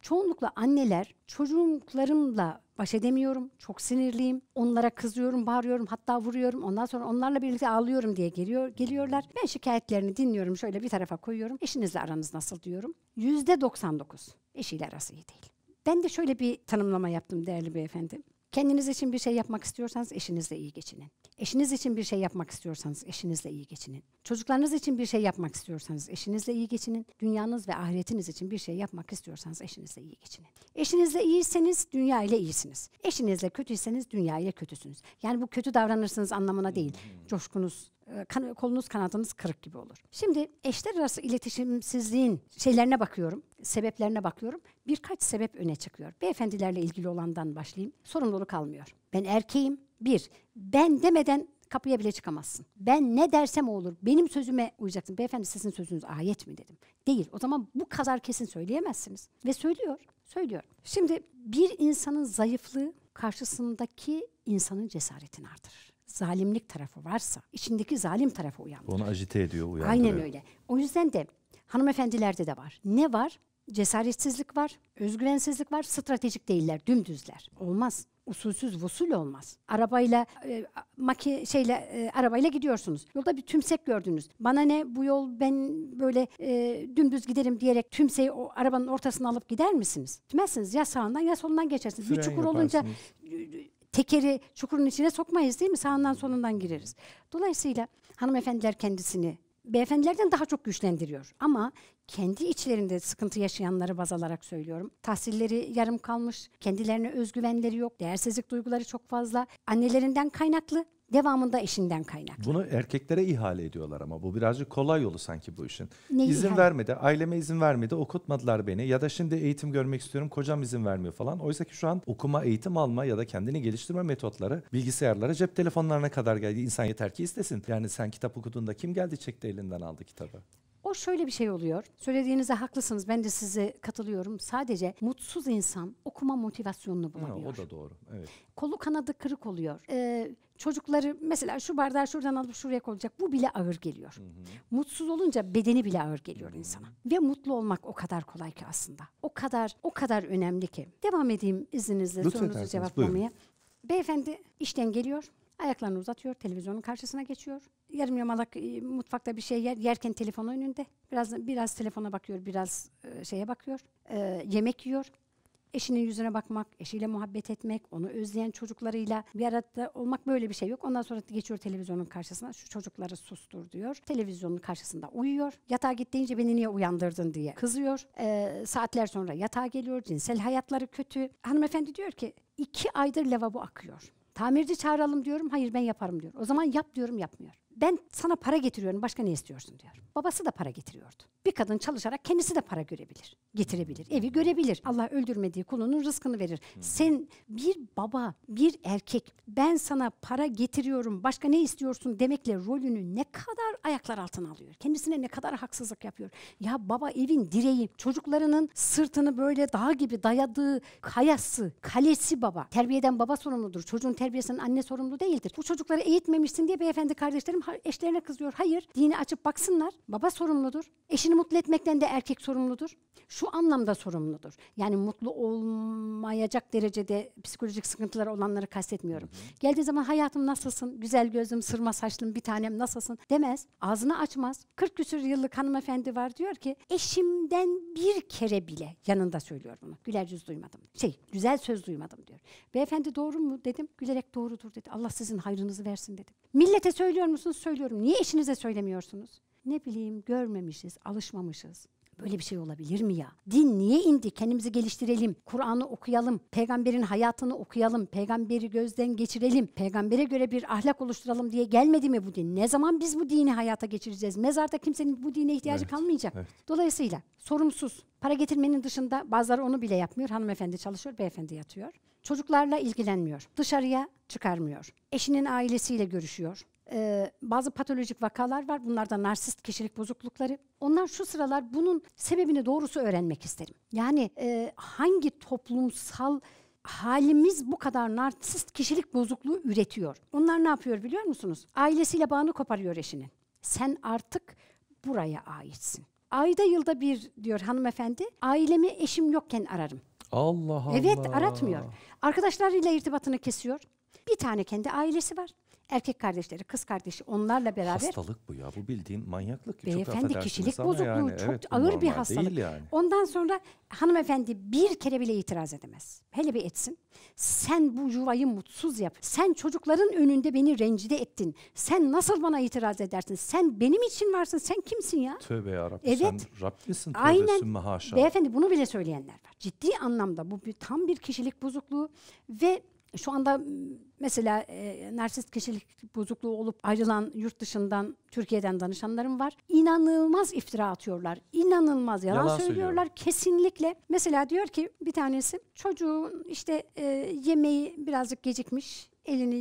çoğunlukla anneler çocuklarımla baş edemiyorum, çok sinirliyim, onlara kızıyorum, bağırıyorum, hatta vuruyorum. Ondan sonra onlarla birlikte ağlıyorum diye geliyor, geliyorlar. Ben şikayetlerini dinliyorum, şöyle bir tarafa koyuyorum. Eşinizle aranız nasıl diyorum. Yüzde 99 eşiyle arası iyi değil. Ben de şöyle bir tanımlama yaptım değerli beyefendi. Kendiniz için bir şey yapmak istiyorsanız eşinizle iyi geçinin. Eşiniz için bir şey yapmak istiyorsanız eşinizle iyi geçinin. Çocuklarınız için bir şey yapmak istiyorsanız eşinizle iyi geçinin. Dünyanız ve ahiretiniz için bir şey yapmak istiyorsanız eşinizle iyi geçinin. Eşinizle iyiyseniz dünya ile iyisiniz. Eşinizle kötüyseniz dünya ile kötüsünüz. Yani bu kötü davranırsınız anlamına değil. Hmm. Coşkunuz, e, kan, kolunuz kanadınız kırık gibi olur. Şimdi eşler arası iletişimsizliğin şeylerine bakıyorum, sebeplerine bakıyorum. Birkaç sebep öne çıkıyor. Beyefendilerle ilgili olandan başlayayım. Sorumluluk almıyor. Ben erkeğim. Bir, ben demeden kapıya bile çıkamazsın. Ben ne dersem o olur. Benim sözüme uyacaksın. Beyefendi sizin sözünüz ayet mi dedim. Değil. O zaman bu kadar kesin söyleyemezsiniz. Ve söylüyor. Söylüyor. Şimdi bir insanın zayıflığı karşısındaki insanın cesaretini artırır zalimlik tarafı varsa, içindeki zalim tarafı uyandır. Onu ajite ediyor, uyandırıyor. Aynen öyle. O yüzden de hanımefendilerde de var. Ne var? Cesaretsizlik var, özgüvensizlik var, stratejik değiller, dümdüzler. Olmaz. Usulsüz vusul olmaz. Arabayla e, maki şeyle e, arabayla gidiyorsunuz. Yolda bir tümsek gördünüz. Bana ne bu yol ben böyle e, dümdüz giderim diyerek tümseyi o arabanın ortasına alıp gider misiniz? Gitmezsiniz. Ya sağından ya solundan geçersiniz. Fren bir çukur yaparsınız. olunca tekeri çukurun içine sokmayız değil mi? Sağından sonundan gireriz. Dolayısıyla hanımefendiler kendisini beyefendilerden daha çok güçlendiriyor. Ama kendi içlerinde sıkıntı yaşayanları baz alarak söylüyorum. Tahsilleri yarım kalmış, kendilerine özgüvenleri yok, değersizlik duyguları çok fazla. Annelerinden kaynaklı Devamında eşinden kaynak. Bunu erkeklere ihale ediyorlar ama bu birazcık kolay yolu sanki bu işin. Neyi izin ihale? vermedi, aileme izin vermedi, okutmadılar beni ya da şimdi eğitim görmek istiyorum kocam izin vermiyor falan. Oysa ki şu an okuma, eğitim alma ya da kendini geliştirme metotları bilgisayarlara, cep telefonlarına kadar geldi. İnsan yeter ki istesin. Yani sen kitap okuduğunda kim geldi çekti elinden aldı kitabı? O şöyle bir şey oluyor. Söylediğinize haklısınız. Ben de size katılıyorum. Sadece mutsuz insan okuma motivasyonunu bulamıyor. Ha, o da doğru. Evet. Kolu kanadı kırık oluyor. Ee, çocukları mesela şu bardağı şuradan alıp şuraya koyacak bu bile ağır geliyor. Hı hı. Mutsuz olunca bedeni bile ağır geliyor hı hı. insana. Ve mutlu olmak o kadar kolay ki aslında. O kadar o kadar önemli ki. Devam edeyim izninizle Lütfen sorunuzu cevaplamaya. Buyurun. Beyefendi işten geliyor. Ayaklarını uzatıyor, televizyonun karşısına geçiyor. Yarım yamalak e, mutfakta bir şey yer, yerken telefon önünde. Biraz biraz telefona bakıyor, biraz e, şeye bakıyor. E, yemek yiyor. Eşinin yüzüne bakmak, eşiyle muhabbet etmek, onu özleyen çocuklarıyla bir arada olmak böyle bir şey yok. Ondan sonra geçiyor televizyonun karşısına. Şu çocukları sustur diyor. Televizyonun karşısında uyuyor. Yatağa git beni niye uyandırdın diye kızıyor. Ee, saatler sonra yatağa geliyor. Cinsel hayatları kötü. Hanımefendi diyor ki iki aydır lavabo akıyor. Tamirci çağıralım diyorum. Hayır ben yaparım diyor. O zaman yap diyorum yapmıyor ben sana para getiriyorum başka ne istiyorsun diyor. Babası da para getiriyordu. Bir kadın çalışarak kendisi de para görebilir, getirebilir, hmm. evi görebilir. Allah öldürmediği kulunun rızkını verir. Hmm. Sen bir baba, bir erkek ben sana para getiriyorum başka ne istiyorsun demekle rolünü ne kadar ayaklar altına alıyor. Kendisine ne kadar haksızlık yapıyor. Ya baba evin direği, çocuklarının sırtını böyle dağ gibi dayadığı kayası, kalesi baba. Terbiyeden baba sorumludur. Çocuğun terbiyesinin anne sorumlu değildir. Bu çocukları eğitmemişsin diye beyefendi kardeşlerim eşlerine kızıyor. Hayır, dini açıp baksınlar. Baba sorumludur. Eşini mutlu etmekten de erkek sorumludur. Şu anlamda sorumludur. Yani mutlu olmayacak derecede psikolojik sıkıntıları olanları kastetmiyorum. Geldiği zaman hayatım nasılsın? Güzel gözüm, sırma saçlım, bir tanem nasılsın? demez. Ağzını açmaz. 40 küsür yıllık hanımefendi var diyor ki eşimden bir kere bile yanında söylüyor bunu. Güler yüz duymadım. Şey, güzel söz duymadım diyor. Beyefendi doğru mu dedim. Gülerek doğrudur dedi. Allah sizin hayrınızı versin dedim. Millete söylüyor musun? musunuz söylüyorum. Niye eşinize söylemiyorsunuz? Ne bileyim görmemişiz, alışmamışız. Böyle bir şey olabilir mi ya? Din niye indi? Kendimizi geliştirelim. Kur'an'ı okuyalım. Peygamberin hayatını okuyalım. Peygamberi gözden geçirelim. Peygambere göre bir ahlak oluşturalım diye gelmedi mi bu din? Ne zaman biz bu dini hayata geçireceğiz? Mezarda kimsenin bu dine ihtiyacı evet, kalmayacak. Evet. Dolayısıyla sorumsuz. Para getirmenin dışında bazıları onu bile yapmıyor. Hanımefendi çalışıyor, beyefendi yatıyor. Çocuklarla ilgilenmiyor. Dışarıya çıkarmıyor. Eşinin ailesiyle görüşüyor e, bazı patolojik vakalar var. Bunlar da narsist kişilik bozuklukları. Onlar şu sıralar bunun sebebini doğrusu öğrenmek isterim. Yani e, hangi toplumsal halimiz bu kadar narsist kişilik bozukluğu üretiyor. Onlar ne yapıyor biliyor musunuz? Ailesiyle bağını koparıyor eşinin. Sen artık buraya aitsin. Ayda yılda bir diyor hanımefendi, ailemi eşim yokken ararım. Allah Allah. Evet aratmıyor. Arkadaşlarıyla irtibatını kesiyor. Bir tane kendi ailesi var erkek kardeşleri, kız kardeşi onlarla beraber... Hastalık bu ya. Bu bildiğin manyaklık. Beyefendi çok kişilik bozukluğu yani. çok evet, ağır bir hastalık. Yani. Ondan sonra hanımefendi bir kere bile itiraz edemez. Hele bir etsin. Sen bu yuvayı mutsuz yap. Sen çocukların önünde beni rencide ettin. Sen nasıl bana itiraz edersin? Sen benim için varsın. Sen kimsin ya? Tövbe yarabbim. Evet. Sen Rab Tövbe Aynen. Haşa. Beyefendi bunu bile söyleyenler var. Ciddi anlamda bu bir, tam bir kişilik bozukluğu ve şu anda mesela e, narsist kişilik bozukluğu olup ayrılan yurt dışından Türkiye'den danışanlarım var. İnanılmaz iftira atıyorlar. İnanılmaz yalan, yalan söylüyorlar. söylüyorlar. Kesinlikle. Mesela diyor ki bir tanesi çocuğun işte e, yemeği birazcık gecikmiş elini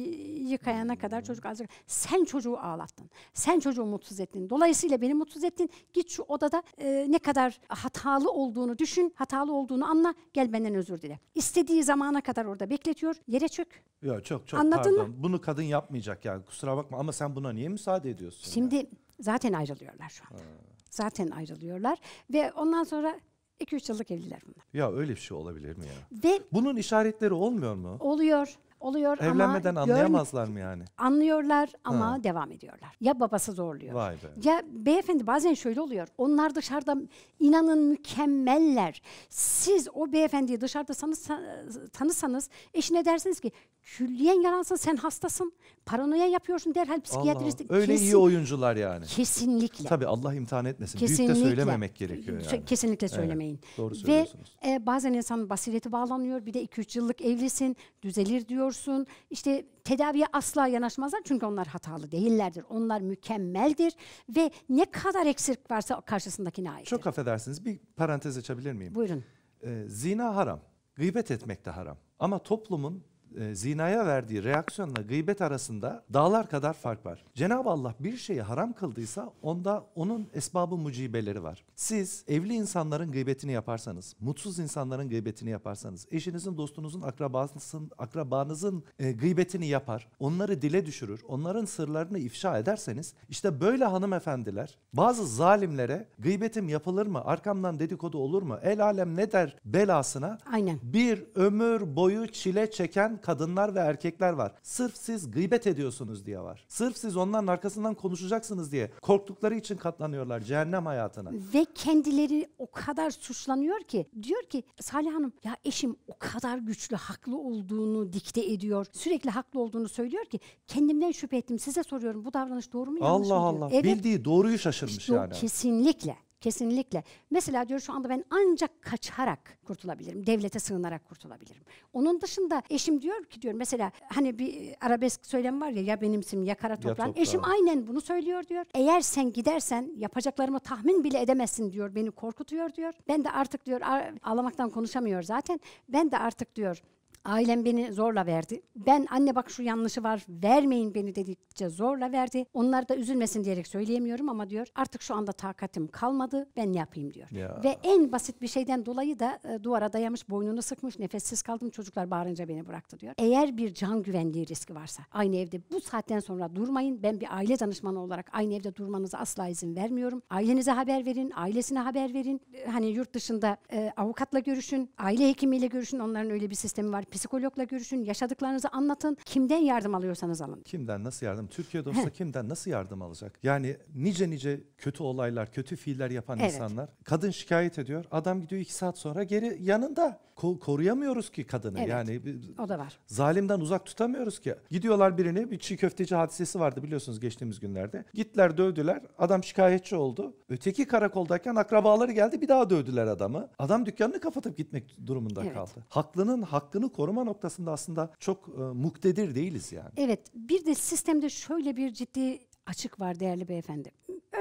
yıkayana kadar çocuk azıcık. Sen çocuğu ağlattın. Sen çocuğu mutsuz ettin. Dolayısıyla beni mutsuz ettin. Git şu odada e, ne kadar hatalı olduğunu düşün. Hatalı olduğunu anla. Gel benden özür dile. İstediği zamana kadar orada bekletiyor. Yere çök. Yok çok çok Anladın pardon. Mı? Bunu kadın yapmayacak yani kusura bakma ama sen buna niye müsaade ediyorsun? Şimdi yani? zaten ayrılıyorlar şu anda. Ha. Zaten ayrılıyorlar ve ondan sonra 2-3 yıllık evliler bunlar. Ya öyle bir şey olabilir mi ya? Ve bunun işaretleri olmuyor mu? Oluyor oluyor Evlenmeden ama anlayamazlar mı yani? Anlıyorlar ama ha. devam ediyorlar. Ya babası zorluyor. Vay be. Ya beyefendi bazen şöyle oluyor. Onlar dışarıda inanın mükemmeller. Siz o beyefendiyi dışarıda tanısanız, tanısanız eşine dersiniz ki Hülyen yalansın sen hastasın. Paranoya yapıyorsun derhal psikiyatrist. öyle kesin, iyi oyuncular yani. Kesinlikle. Tabii Allah imtihan etmesin. Kesinlikle. Büyük de söylememek gerekiyor yani. Kesinlikle söylemeyin. Evet, doğru söylüyorsunuz. Ve e, bazen insanın basireti bağlanıyor. Bir de 2-3 yıllık evlisin. Düzelir diyorsun. İşte tedaviye asla yanaşmazlar. Çünkü onlar hatalı değillerdir. Onlar mükemmeldir. Ve ne kadar eksik varsa karşısındakine aittir. Çok affedersiniz. Bir parantez açabilir miyim? Buyurun. Ee, zina haram. Gıybet etmek de haram. Ama toplumun e, zinaya verdiği reaksiyonla gıybet arasında dağlar kadar fark var. Cenab-ı Allah bir şeyi haram kıldıysa onda onun esbabı mucibeleri var. Siz evli insanların gıybetini yaparsanız, mutsuz insanların gıybetini yaparsanız, eşinizin, dostunuzun, akrabasının, akrabanızın e, gıybetini yapar, onları dile düşürür, onların sırlarını ifşa ederseniz işte böyle hanımefendiler bazı zalimlere gıybetim yapılır mı, arkamdan dedikodu olur mu, el alem ne der belasına Aynen. bir ömür boyu çile çeken kadınlar ve erkekler var. Sırf siz gıybet ediyorsunuz diye var. Sırf siz onların arkasından konuşacaksınız diye korktukları için katlanıyorlar cehennem hayatına. Ve kendileri o kadar suçlanıyor ki diyor ki Salih Hanım ya eşim o kadar güçlü haklı olduğunu dikte ediyor. Sürekli haklı olduğunu söylüyor ki kendimden şüphe ettim size soruyorum bu davranış doğru mu yanlış Allah mı? Allah Allah evet, bildiği doğruyu şaşırmış işte yani. Kesinlikle. Kesinlikle. Mesela diyor şu anda ben ancak kaçarak kurtulabilirim. Devlete sığınarak kurtulabilirim. Onun dışında eşim diyor ki diyor mesela hani bir arabesk söylem var ya ya benimsin ya kara toplan. eşim aynen bunu söylüyor diyor. Eğer sen gidersen yapacaklarımı tahmin bile edemezsin diyor. Beni korkutuyor diyor. Ben de artık diyor ağlamaktan konuşamıyor zaten. Ben de artık diyor Ailem beni zorla verdi. Ben anne bak şu yanlışı var vermeyin beni dedikçe zorla verdi. Onlar da üzülmesin diyerek söyleyemiyorum ama diyor artık şu anda takatim kalmadı ben ne yapayım diyor. Ya. Ve en basit bir şeyden dolayı da e, duvara dayamış boynunu sıkmış nefessiz kaldım çocuklar bağırınca beni bıraktı diyor. Eğer bir can güvenliği riski varsa aynı evde bu saatten sonra durmayın. Ben bir aile danışmanı olarak aynı evde durmanıza asla izin vermiyorum. Ailenize haber verin, ailesine haber verin. Hani yurt dışında e, avukatla görüşün, aile hekimiyle görüşün. Onların öyle bir sistemi var psikologla görüşün, yaşadıklarınızı anlatın. Kimden yardım alıyorsanız alın. Kimden nasıl yardım? Türkiye'de olsa kimden nasıl yardım alacak? Yani nice nice kötü olaylar, kötü fiiller yapan evet. insanlar. Kadın şikayet ediyor. Adam gidiyor iki saat sonra geri yanında. Ko- koruyamıyoruz ki kadını. Evet. Yani o da var. Zalimden uzak tutamıyoruz ki. Gidiyorlar birini bir çiğ köfteci hadisesi vardı biliyorsunuz geçtiğimiz günlerde. Gittiler dövdüler. Adam şikayetçi oldu. Öteki karakoldayken akrabaları geldi bir daha dövdüler adamı. Adam dükkanını kapatıp gitmek durumunda evet. kaldı. Haklının hakkını koruma noktasında aslında çok e, muktedir değiliz yani. Evet bir de sistemde şöyle bir ciddi açık var değerli beyefendi.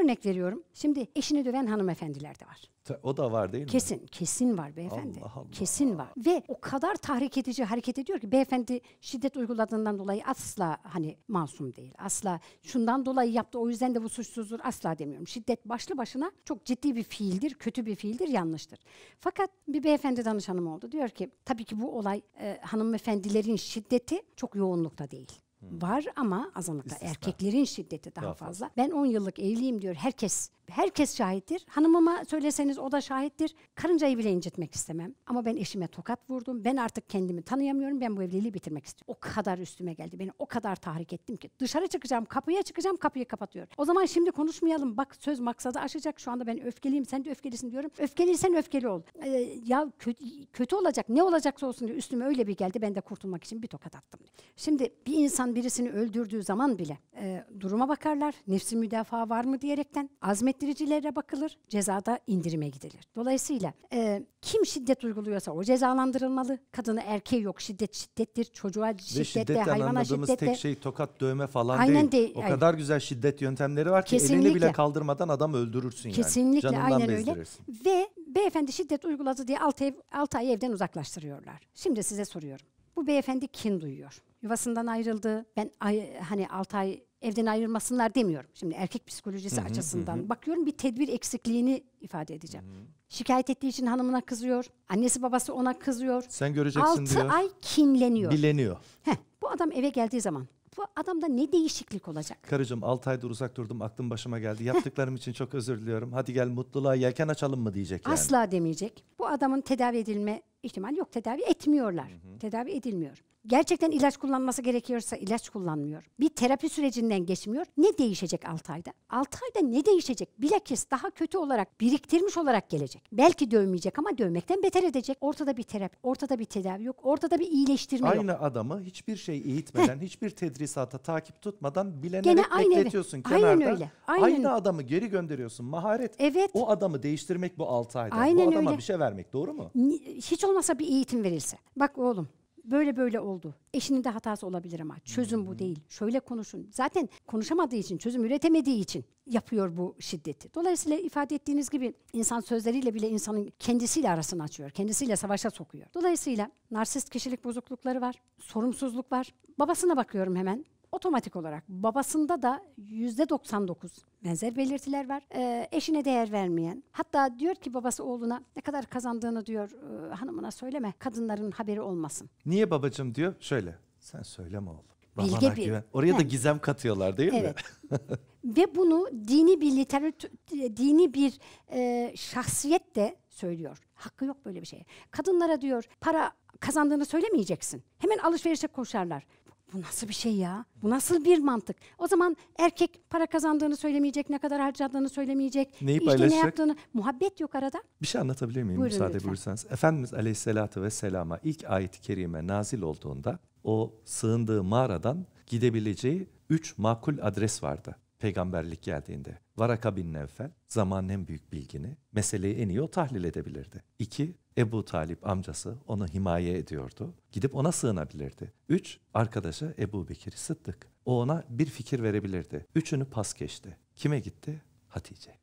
Örnek veriyorum. Şimdi eşini döven hanımefendiler de var. O da var değil mi? Kesin, kesin var beyefendi. Allah Allah. Kesin var. Ve o kadar tahrik edici hareket ediyor ki beyefendi şiddet uyguladığından dolayı asla hani masum değil. Asla şundan dolayı yaptı o yüzden de bu suçsuzdur asla demiyorum. Şiddet başlı başına çok ciddi bir fiildir, kötü bir fiildir, yanlıştır. Fakat bir beyefendi danışanım oldu. Diyor ki tabii ki bu olay e, hanımefendilerin şiddeti çok yoğunlukta değil. Var ama azınlıkta. Erkeklerin şiddeti daha, daha fazla. fazla. Ben 10 yıllık evliyim diyor. Herkes herkes şahittir. Hanımıma söyleseniz o da şahittir. Karıncayı bile incitmek istemem. Ama ben eşime tokat vurdum. Ben artık kendimi tanıyamıyorum. Ben bu evliliği bitirmek istiyorum. O kadar üstüme geldi. Beni o kadar tahrik ettim ki. Dışarı çıkacağım, kapıya çıkacağım, kapıyı kapatıyor. O zaman şimdi konuşmayalım. Bak söz maksadı aşacak. Şu anda ben öfkeliyim, sen de öfkelisin diyorum. Öfkeliysen öfkeli ol. Ee, ya kötü, kötü olacak, ne olacaksa olsun diye Üstüme öyle bir geldi. Ben de kurtulmak için bir tokat attım. Şimdi bir insan birisini öldürdüğü zaman bile e, duruma bakarlar. Nefsi müdafaa var mı diyerekten. Azmet gerektiricilere bakılır, cezada indirime gidilir. Dolayısıyla e, kim şiddet uyguluyorsa o cezalandırılmalı. Kadını erkeği yok şiddet şiddettir. Çocuğa şiddetle, Ve hayvana anladığımız tek şey tokat dövme falan aynen değil. De, o aynen. kadar güzel şiddet yöntemleri var ki Kesinlikle. elini bile kaldırmadan adam öldürürsün Kesinlikle, yani. Kesinlikle aynen öyle. Ve beyefendi şiddet uyguladı diye 6 ev, altı ay evden uzaklaştırıyorlar. Şimdi size soruyorum. Bu beyefendi kin duyuyor yuvasından ayrıldı. Ben ay, hani 6 ay evden ayrılmasınlar demiyorum. Şimdi erkek psikolojisi hı hı, açısından hı. bakıyorum bir tedbir eksikliğini ifade edeceğim. Hı. Şikayet ettiği için hanımına kızıyor. Annesi babası ona kızıyor. Sen göreceksin Altı diyor. 6 ay kinleniyor. Bileniyor. Heh, bu adam eve geldiği zaman bu adamda ne değişiklik olacak? Karıcığım 6 aydır uzak durdum aklım başıma geldi. Yaptıklarım için çok özür diliyorum. Hadi gel mutluluğa yelken açalım mı diyecek yani. Asla demeyecek. Bu adamın tedavi edilme ihtimal yok. Tedavi etmiyorlar. Hı hı. Tedavi edilmiyor. Gerçekten ilaç kullanması gerekiyorsa ilaç kullanmıyor. Bir terapi sürecinden geçmiyor. Ne değişecek 6 ayda? 6 ayda ne değişecek? Bilakis daha kötü olarak biriktirmiş olarak gelecek. Belki dövmeyecek ama dövmekten beter edecek. Ortada bir terapi, ortada bir tedavi yok. Ortada bir iyileştirme aynı yok. Aynı adamı hiçbir şey eğitmeden, Heh. hiçbir tedrisata takip tutmadan bilenerek Gene aynı bekletiyorsun evet. kenarda. Aynen öyle. Aynen. Aynı adamı geri gönderiyorsun. Maharet. Evet. O adamı değiştirmek bu 6 ayda. Aynen bu adama öyle. bir şey vermek doğru mu? Hiç olmasa bir eğitim verilse. Bak oğlum böyle böyle oldu. Eşinin de hatası olabilir ama çözüm bu hmm. değil. Şöyle konuşun. Zaten konuşamadığı için, çözüm üretemediği için yapıyor bu şiddeti. Dolayısıyla ifade ettiğiniz gibi insan sözleriyle bile insanın kendisiyle arasını açıyor. Kendisiyle savaşa sokuyor. Dolayısıyla narsist kişilik bozuklukları var, sorumsuzluk var. Babasına bakıyorum hemen otomatik olarak babasında da yüzde %99 benzer belirtiler var. E, eşine değer vermeyen. Hatta diyor ki babası oğluna ne kadar kazandığını diyor e, hanımına söyleme. Kadınların haberi olmasın. Niye babacığım diyor? Şöyle. Sen söyleme oğlum. Bilge bir. Oraya da gizem katıyorlar değil evet. mi? Ve bunu dini bir literatür, dini bir e, şahsiyet de söylüyor. Hakkı yok böyle bir şeye. Kadınlara diyor para kazandığını söylemeyeceksin. Hemen alışverişe koşarlar. Bu nasıl bir şey ya? Bu nasıl bir mantık? O zaman erkek para kazandığını söylemeyecek, ne kadar harcadığını söylemeyecek. Neyi işte paylaşacak? ne yaptığını. Muhabbet yok arada. Bir şey anlatabilir miyim Buyurun müsaade lütfen. buyursanız? Efendimiz Aleyhisselatü Vesselam'a ilk ayet-i kerime nazil olduğunda o sığındığı mağaradan gidebileceği üç makul adres vardı peygamberlik geldiğinde. Varaka bin Nevfel, zamanın en büyük bilgini, meseleyi en iyi o tahlil edebilirdi. İki, Ebu Talip amcası onu himaye ediyordu. Gidip ona sığınabilirdi. Üç, arkadaşı Ebu Bekir Sıddık. O ona bir fikir verebilirdi. Üçünü pas geçti. Kime gitti? Hatice.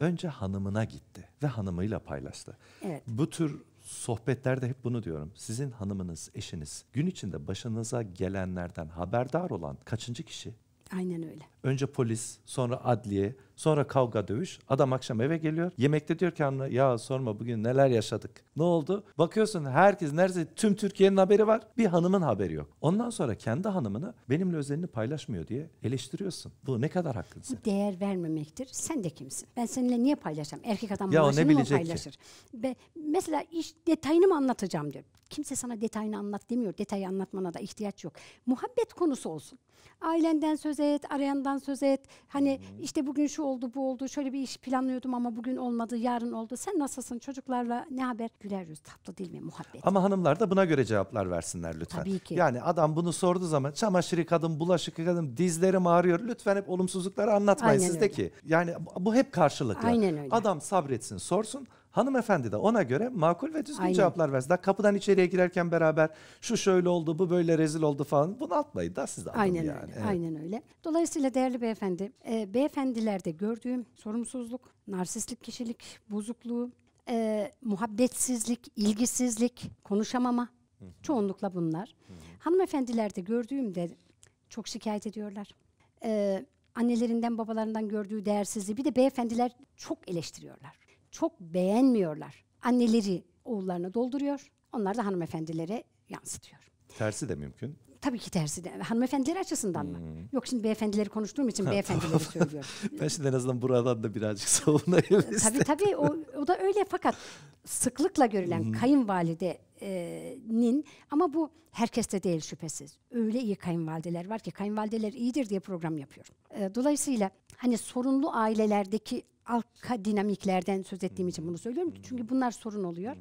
Önce hanımına gitti ve hanımıyla paylaştı. Evet. Bu tür sohbetlerde hep bunu diyorum. Sizin hanımınız, eşiniz gün içinde başınıza gelenlerden haberdar olan kaçıncı kişi? Aynen öyle. Önce polis, sonra adliye, sonra kavga dövüş. Adam akşam eve geliyor. Yemekte diyor ki anne ya sorma bugün neler yaşadık. Ne oldu? Bakıyorsun herkes neredeyse tüm Türkiye'nin haberi var. Bir hanımın haberi yok. Ondan sonra kendi hanımını benimle özelini paylaşmıyor diye eleştiriyorsun. Bu ne kadar hakkın Bu değer vermemektir. Sen de kimsin? Ben seninle niye paylaşacağım? Erkek adam ya maaşını mı paylaşır? Ki? Ve mesela iş detayını mı anlatacağım diyor. Kimse sana detayını anlat demiyor. Detayı anlatmana da ihtiyaç yok. Muhabbet konusu olsun. Ailenden söz et, arayandan söz et. Hani hmm. işte bugün şu oldu, bu oldu. Şöyle bir iş planlıyordum ama bugün olmadı, yarın oldu. Sen nasılsın? Çocuklarla ne haber? Güler yüz, tatlı değil mi muhabbet? Ama hanımlar da buna göre cevaplar versinler lütfen. Tabii ki. Yani adam bunu sorduğu zaman çamaşır yıkadım, bulaşık yıkadım, dizlerim ağrıyor. Lütfen hep olumsuzlukları anlatmayın Aynen sizde öyle. ki. Yani bu hep karşılıklı. Aynen öyle. Adam sabretsin, sorsun. Hanımefendi de ona göre makul ve düzgün Aynen. cevaplar versin. Daha kapıdan içeriye girerken beraber şu şöyle oldu, bu böyle rezil oldu falan. Bunu atmayın da siz de Aynen yani. öyle. Evet. Aynen öyle. Dolayısıyla değerli beyefendi, e, beyefendilerde gördüğüm sorumsuzluk, narsistlik kişilik bozukluğu, e, muhabbetsizlik, ilgisizlik, konuşamama Hı-hı. çoğunlukla bunlar. Hı-hı. Hanımefendilerde gördüğümde çok şikayet ediyorlar. E, annelerinden, babalarından gördüğü değersizliği bir de beyefendiler çok eleştiriyorlar çok beğenmiyorlar. Anneleri oğullarına dolduruyor. Onlar da hanımefendilere yansıtıyor. Tersi de mümkün. Tabii ki tersi de. Hanımefendiler açısından hmm. mı? Yok şimdi beyefendileri konuştuğum için beyefendileri söylüyorum. ben şimdi en azından buradan da birazcık savunayım istedim. Tabii tabii o, o da öyle fakat sıklıkla görülen hmm. kayınvalidenin ama bu herkeste de değil şüphesiz. Öyle iyi kayınvalideler var ki kayınvalideler iyidir diye program yapıyorum. Ee, dolayısıyla hani sorunlu ailelerdeki arka dinamiklerden söz ettiğim için bunu söylüyorum. Çünkü bunlar sorun oluyor.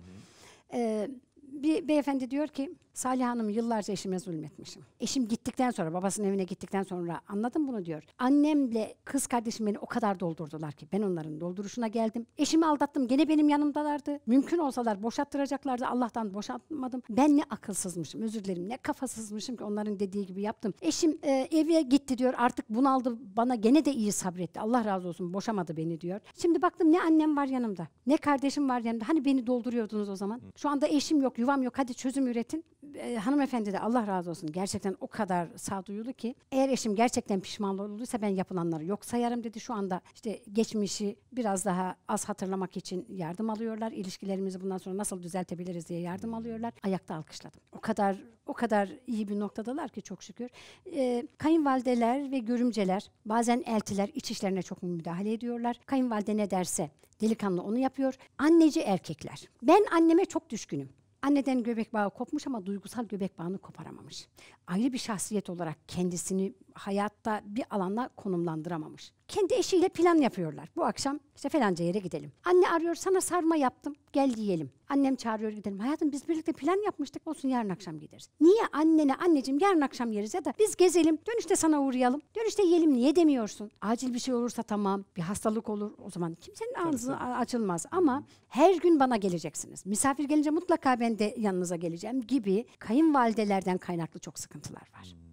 Ee, bir beyefendi diyor ki Salih Hanım yıllarca eşime zulmetmişim. Eşim gittikten sonra, babasının evine gittikten sonra anladım bunu diyor. Annemle kız kardeşim beni o kadar doldurdular ki ben onların dolduruşuna geldim. Eşimi aldattım gene benim yanımdalardı. Mümkün olsalar boşalttıracaklardı. Allah'tan boşaltmadım. Ben ne akılsızmışım, özür dilerim ne kafasızmışım ki onların dediği gibi yaptım. Eşim e, eve gitti diyor artık bunaldı bana gene de iyi sabretti. Allah razı olsun boşamadı beni diyor. Şimdi baktım ne annem var yanımda ne kardeşim var yanımda. Hani beni dolduruyordunuz o zaman. Şu anda eşim yok, yuvam yok. Hadi çözüm üretin e, hanımefendi de Allah razı olsun gerçekten o kadar sağduyulu ki eğer eşim gerçekten pişman olduysa ben yapılanları yok sayarım dedi. Şu anda işte geçmişi biraz daha az hatırlamak için yardım alıyorlar. İlişkilerimizi bundan sonra nasıl düzeltebiliriz diye yardım hmm. alıyorlar. Ayakta alkışladım. O kadar o kadar iyi bir noktadalar ki çok şükür. Ee, kayınvalideler ve görümceler bazen eltiler iç işlerine çok müdahale ediyorlar. Kayınvalide ne derse delikanlı onu yapıyor. Anneci erkekler. Ben anneme çok düşkünüm. Anneden göbek bağı kopmuş ama duygusal göbek bağını koparamamış. Ayrı bir şahsiyet olarak kendisini hayatta bir alanda konumlandıramamış. Kendi eşiyle plan yapıyorlar. Bu akşam işte falanca yere gidelim. Anne arıyor sana sarma yaptım gel diyelim. Annem çağırıyor gidelim. Hayatım biz birlikte plan yapmıştık olsun yarın akşam gideriz. Niye annene anneciğim yarın akşam yeriz ya da biz gezelim dönüşte sana uğrayalım. Dönüşte yiyelim niye demiyorsun? Acil bir şey olursa tamam bir hastalık olur o zaman kimsenin ağzı açılmaz ama her gün bana geleceksiniz. Misafir gelince mutlaka ben de yanınıza geleceğim gibi kayınvalidelerden kaynaklı çok sıkıntılar var. Hmm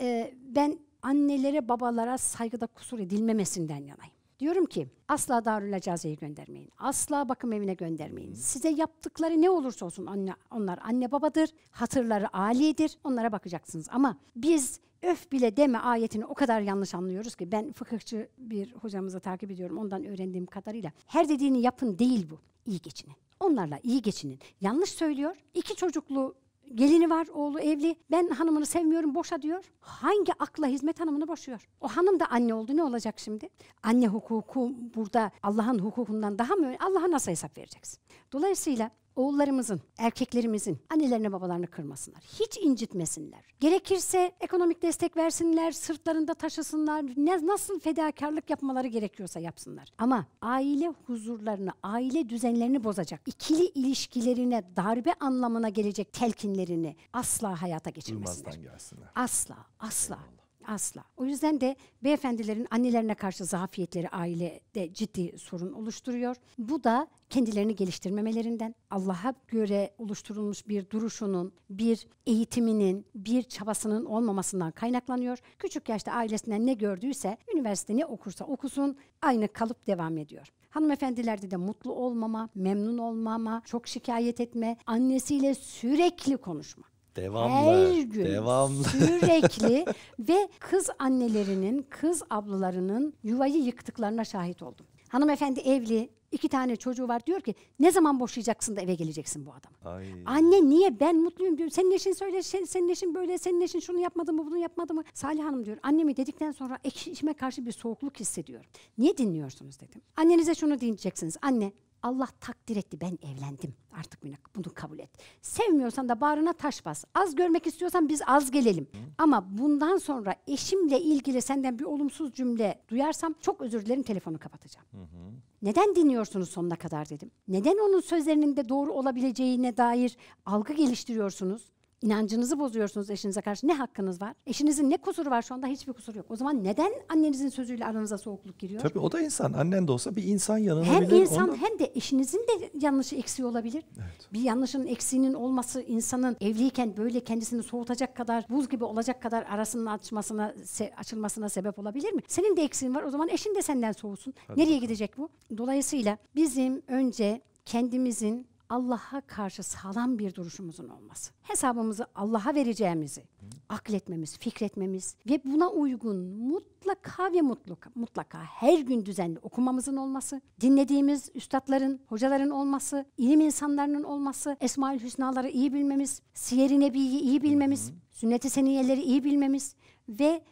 e, ben annelere babalara saygıda kusur edilmemesinden yanayım. Diyorum ki asla Darül Acaze'ye göndermeyin. Asla bakım evine göndermeyin. Size yaptıkları ne olursa olsun anne, onlar anne babadır. Hatırları aliyedir. Onlara bakacaksınız. Ama biz öf bile deme ayetini o kadar yanlış anlıyoruz ki ben fıkıhçı bir hocamızı takip ediyorum. Ondan öğrendiğim kadarıyla her dediğini yapın değil bu. İyi geçinin. Onlarla iyi geçinin. Yanlış söylüyor. İki çocuklu Gelini var, oğlu evli. Ben hanımını sevmiyorum, boşa diyor. Hangi akla hizmet hanımını boşuyor? O hanım da anne oldu. Ne olacak şimdi? Anne hukuku burada Allah'ın hukukundan daha mı? Allah'a nasıl hesap vereceksin? Dolayısıyla oğullarımızın, erkeklerimizin annelerine babalarını kırmasınlar. Hiç incitmesinler. Gerekirse ekonomik destek versinler, sırtlarında taşısınlar, ne, nasıl fedakarlık yapmaları gerekiyorsa yapsınlar. Ama aile huzurlarını, aile düzenlerini bozacak, ikili ilişkilerine darbe anlamına gelecek telkinlerini asla hayata geçirmesinler. Durmazdan gelsinler. Asla, asla asla. O yüzden de beyefendilerin annelerine karşı zafiyetleri ailede ciddi sorun oluşturuyor. Bu da kendilerini geliştirmemelerinden, Allah'a göre oluşturulmuş bir duruşunun, bir eğitiminin, bir çabasının olmamasından kaynaklanıyor. Küçük yaşta ailesinden ne gördüyse, üniversite ne okursa okusun aynı kalıp devam ediyor. Hanımefendilerde de mutlu olmama, memnun olmama, çok şikayet etme, annesiyle sürekli konuşma. Devamlı, her gün devamlı. sürekli ve kız annelerinin, kız ablalarının yuvayı yıktıklarına şahit oldum. Hanımefendi evli, iki tane çocuğu var diyor ki ne zaman boşayacaksın da eve geleceksin bu adam. Anne niye ben mutluyum diyor. Senin eşin söyle senin eşin böyle senin eşin şunu yapmadı mı bunu yapmadı mı. Salih Hanım diyor annemi dedikten sonra eşime karşı bir soğukluk hissediyorum. Niye dinliyorsunuz dedim. Annenize şunu dinleyeceksiniz Anne Allah takdir etti ben evlendim. Artık bunu kabul et. Sevmiyorsan da bağrına taş bas. Az görmek istiyorsan biz az gelelim. Hı. Ama bundan sonra eşimle ilgili senden bir olumsuz cümle duyarsam çok özür dilerim telefonu kapatacağım. Hı hı. Neden dinliyorsunuz sonuna kadar dedim. Neden onun sözlerinin de doğru olabileceğine dair algı geliştiriyorsunuz? İnancınızı bozuyorsunuz eşinize karşı. Ne hakkınız var? Eşinizin ne kusuru var şu anda? Hiçbir kusuru yok. O zaman neden annenizin sözüyle aranıza soğukluk giriyor? Tabii o da insan. Annen de olsa bir insan yanılabilir. Hem insan ondan... hem de eşinizin de yanlışı eksiği olabilir. Evet. Bir yanlışın eksiğinin olması insanın evliyken böyle kendisini soğutacak kadar, buz gibi olacak kadar arasının açmasına, se açılmasına sebep olabilir mi? Senin de eksiğin var. O zaman eşin de senden soğusun. Hadi Nereye bakalım. gidecek bu? Dolayısıyla bizim önce kendimizin Allah'a karşı sağlam bir duruşumuzun olması. Hesabımızı Allah'a vereceğimizi akletmemiz, fikretmemiz ve buna uygun mutlaka ve mutlaka, mutlaka her gün düzenli okumamızın olması, dinlediğimiz üstadların, hocaların olması, ilim insanlarının olması, Esmaül Hüsnaları iyi bilmemiz, Siyer-i Nebi'yi iyi bilmemiz, sünnet-i seniyeleri iyi bilmemiz ve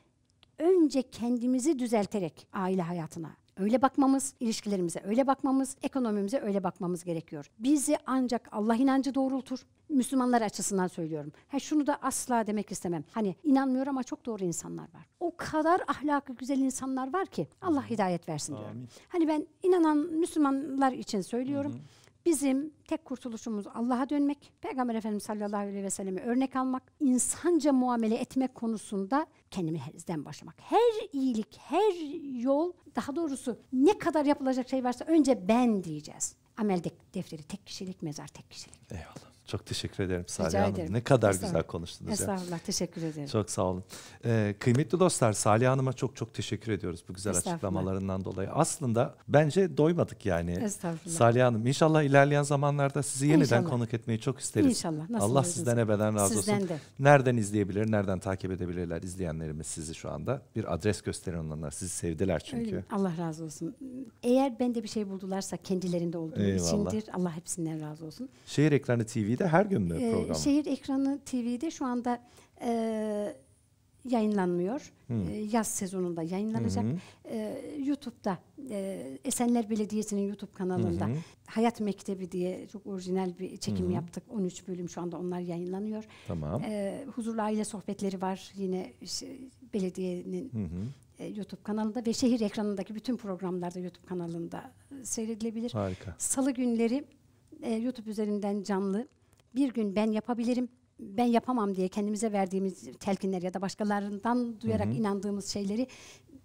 önce kendimizi düzelterek aile hayatına öyle bakmamız, ilişkilerimize öyle bakmamız, ekonomimize öyle bakmamız gerekiyor. Bizi ancak Allah inancı doğrultur. Müslümanlar açısından söylüyorum. Ha şunu da asla demek istemem. Hani inanmıyor ama çok doğru insanlar var. O kadar ahlaklı güzel insanlar var ki Allah hidayet versin diyorum. Amin. Hani ben inanan Müslümanlar için söylüyorum. Hı hı. Bizim tek kurtuluşumuz Allah'a dönmek, Peygamber Efendimiz sallallahu aleyhi ve selleme örnek almak, insanca muamele etmek konusunda kendimizden başlamak. Her iyilik, her yol, daha doğrusu ne kadar yapılacak şey varsa önce ben diyeceğiz. Amel defteri tek kişilik, mezar tek kişilik. Eyvallah. Çok teşekkür ederim Salih Rica Hanım. Ederim. Ne kadar güzel konuştunuz. Estağfurullah. Ya. Teşekkür ederim. Çok sağ olun. Ee, kıymetli dostlar Salih Hanım'a çok çok teşekkür ediyoruz bu güzel açıklamalarından dolayı. Aslında bence doymadık yani. Salih Hanım inşallah ilerleyen zamanlarda sizi yeniden inşallah. konuk etmeyi çok isteriz. İnşallah. Nasıl Allah sizden ebeden razı sizden olsun. De. Nereden izleyebilir, nereden takip edebilirler izleyenlerimiz sizi şu anda? Bir adres gösterin onlara. Sizi sevdiler çünkü. Öyle. Allah razı olsun. Eğer ben de bir şey buldularsa kendilerinde olduğum Eyvallah. içindir. Allah hepsinden razı olsun. Şehir Ekranı TV TV'de her gün mü ee, program? Ee, şehir ekranı TV'de şu anda e, yayınlanmıyor. Hmm. E, yaz sezonunda yayınlanacak. Hmm. E, YouTube'da e, Esenler Belediyesi'nin YouTube kanalında hmm. Hayat Mektebi diye çok orijinal bir çekim hmm. yaptık. 13 bölüm şu anda onlar yayınlanıyor. Tamam. E, huzurlu aile sohbetleri var yine işte, belediyenin hmm. YouTube kanalında ve şehir ekranındaki bütün programlarda YouTube kanalında seyredilebilir. Harika. Salı günleri e, YouTube üzerinden canlı bir gün ben yapabilirim, ben yapamam diye kendimize verdiğimiz telkinler ya da başkalarından duyarak hı hı. inandığımız şeyleri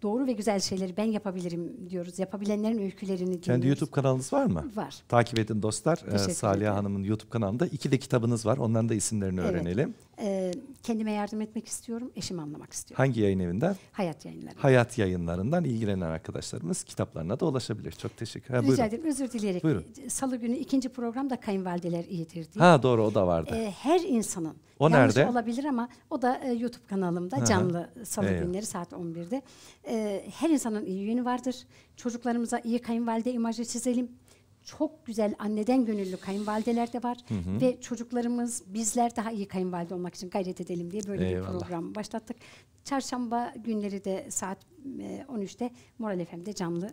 doğru ve güzel şeyleri ben yapabilirim diyoruz. Yapabilenlerin öykülerini dinliyoruz. Kendi YouTube kanalınız var mı? Var. Takip edin dostlar. Ee, Saliha Hanım'ın YouTube kanalında iki de kitabınız var. Onların da isimlerini evet. öğrenelim. E, kendime yardım etmek istiyorum, eşimi anlamak istiyorum. Hangi yayın evinden? Hayat yayınlarından. Hayat yayınlarından ilgilenen arkadaşlarımız kitaplarına da ulaşabilir. Çok teşekkür ederim. Rica ederim, özür dileyerek. Buyurun. Salı günü ikinci programda Kayınvalideler iyidir diye. Ha doğru o da vardı. E, her insanın. O Yanlış nerede? olabilir ama o da e, YouTube kanalımda Aha. canlı salı evet. günleri saat 11'de. E, her insanın iyi yönü vardır. Çocuklarımıza iyi kayınvalide imajı çizelim çok güzel anneden gönüllü kayınvalideler de var. Hı hı. Ve çocuklarımız bizler daha iyi kayınvalide olmak için gayret edelim diye böyle Eyvallah. bir program başlattık. Çarşamba günleri de saat 13'te e, Moral FM'de canlı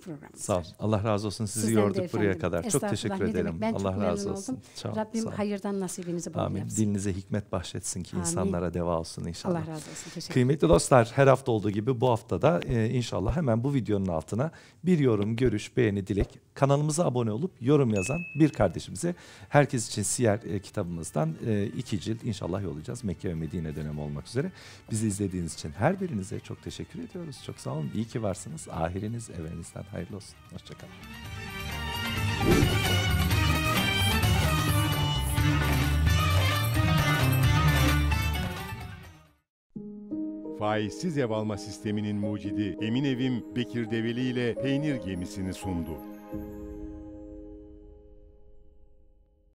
programımız Sağ ol. Allah razı olsun sizi Sizden yorduk buraya kadar. Çok teşekkür ederim. Ben Allah razı olsun. Çağ, Rabbim hayırdan nasibinizi bol Amin. yapsın. Dilinize hikmet bahşetsin ki Amin. insanlara deva olsun inşallah. Allah razı olsun. Teşekkür Kıymetli dostlar her hafta olduğu gibi bu haftada e, inşallah hemen bu videonun altına bir yorum, görüş, beğeni, dilek kanalımıza abone olup yorum yazan bir kardeşimize herkes için siyer e, kitabımızdan e, iki cilt inşallah yollayacağız. Mekke ve Medine dönemi olmak üzere. Bizi izlediğiniz için her birinize çok teşekkür ediyoruz. Çok sağ olun. İyi ki varsınız. Ahiriniz evinizden hayırlı olsun. Hoşçakalın. Faizsiz ev alma sisteminin mucidi Emin Evim Bekir Develi ile peynir gemisini sundu.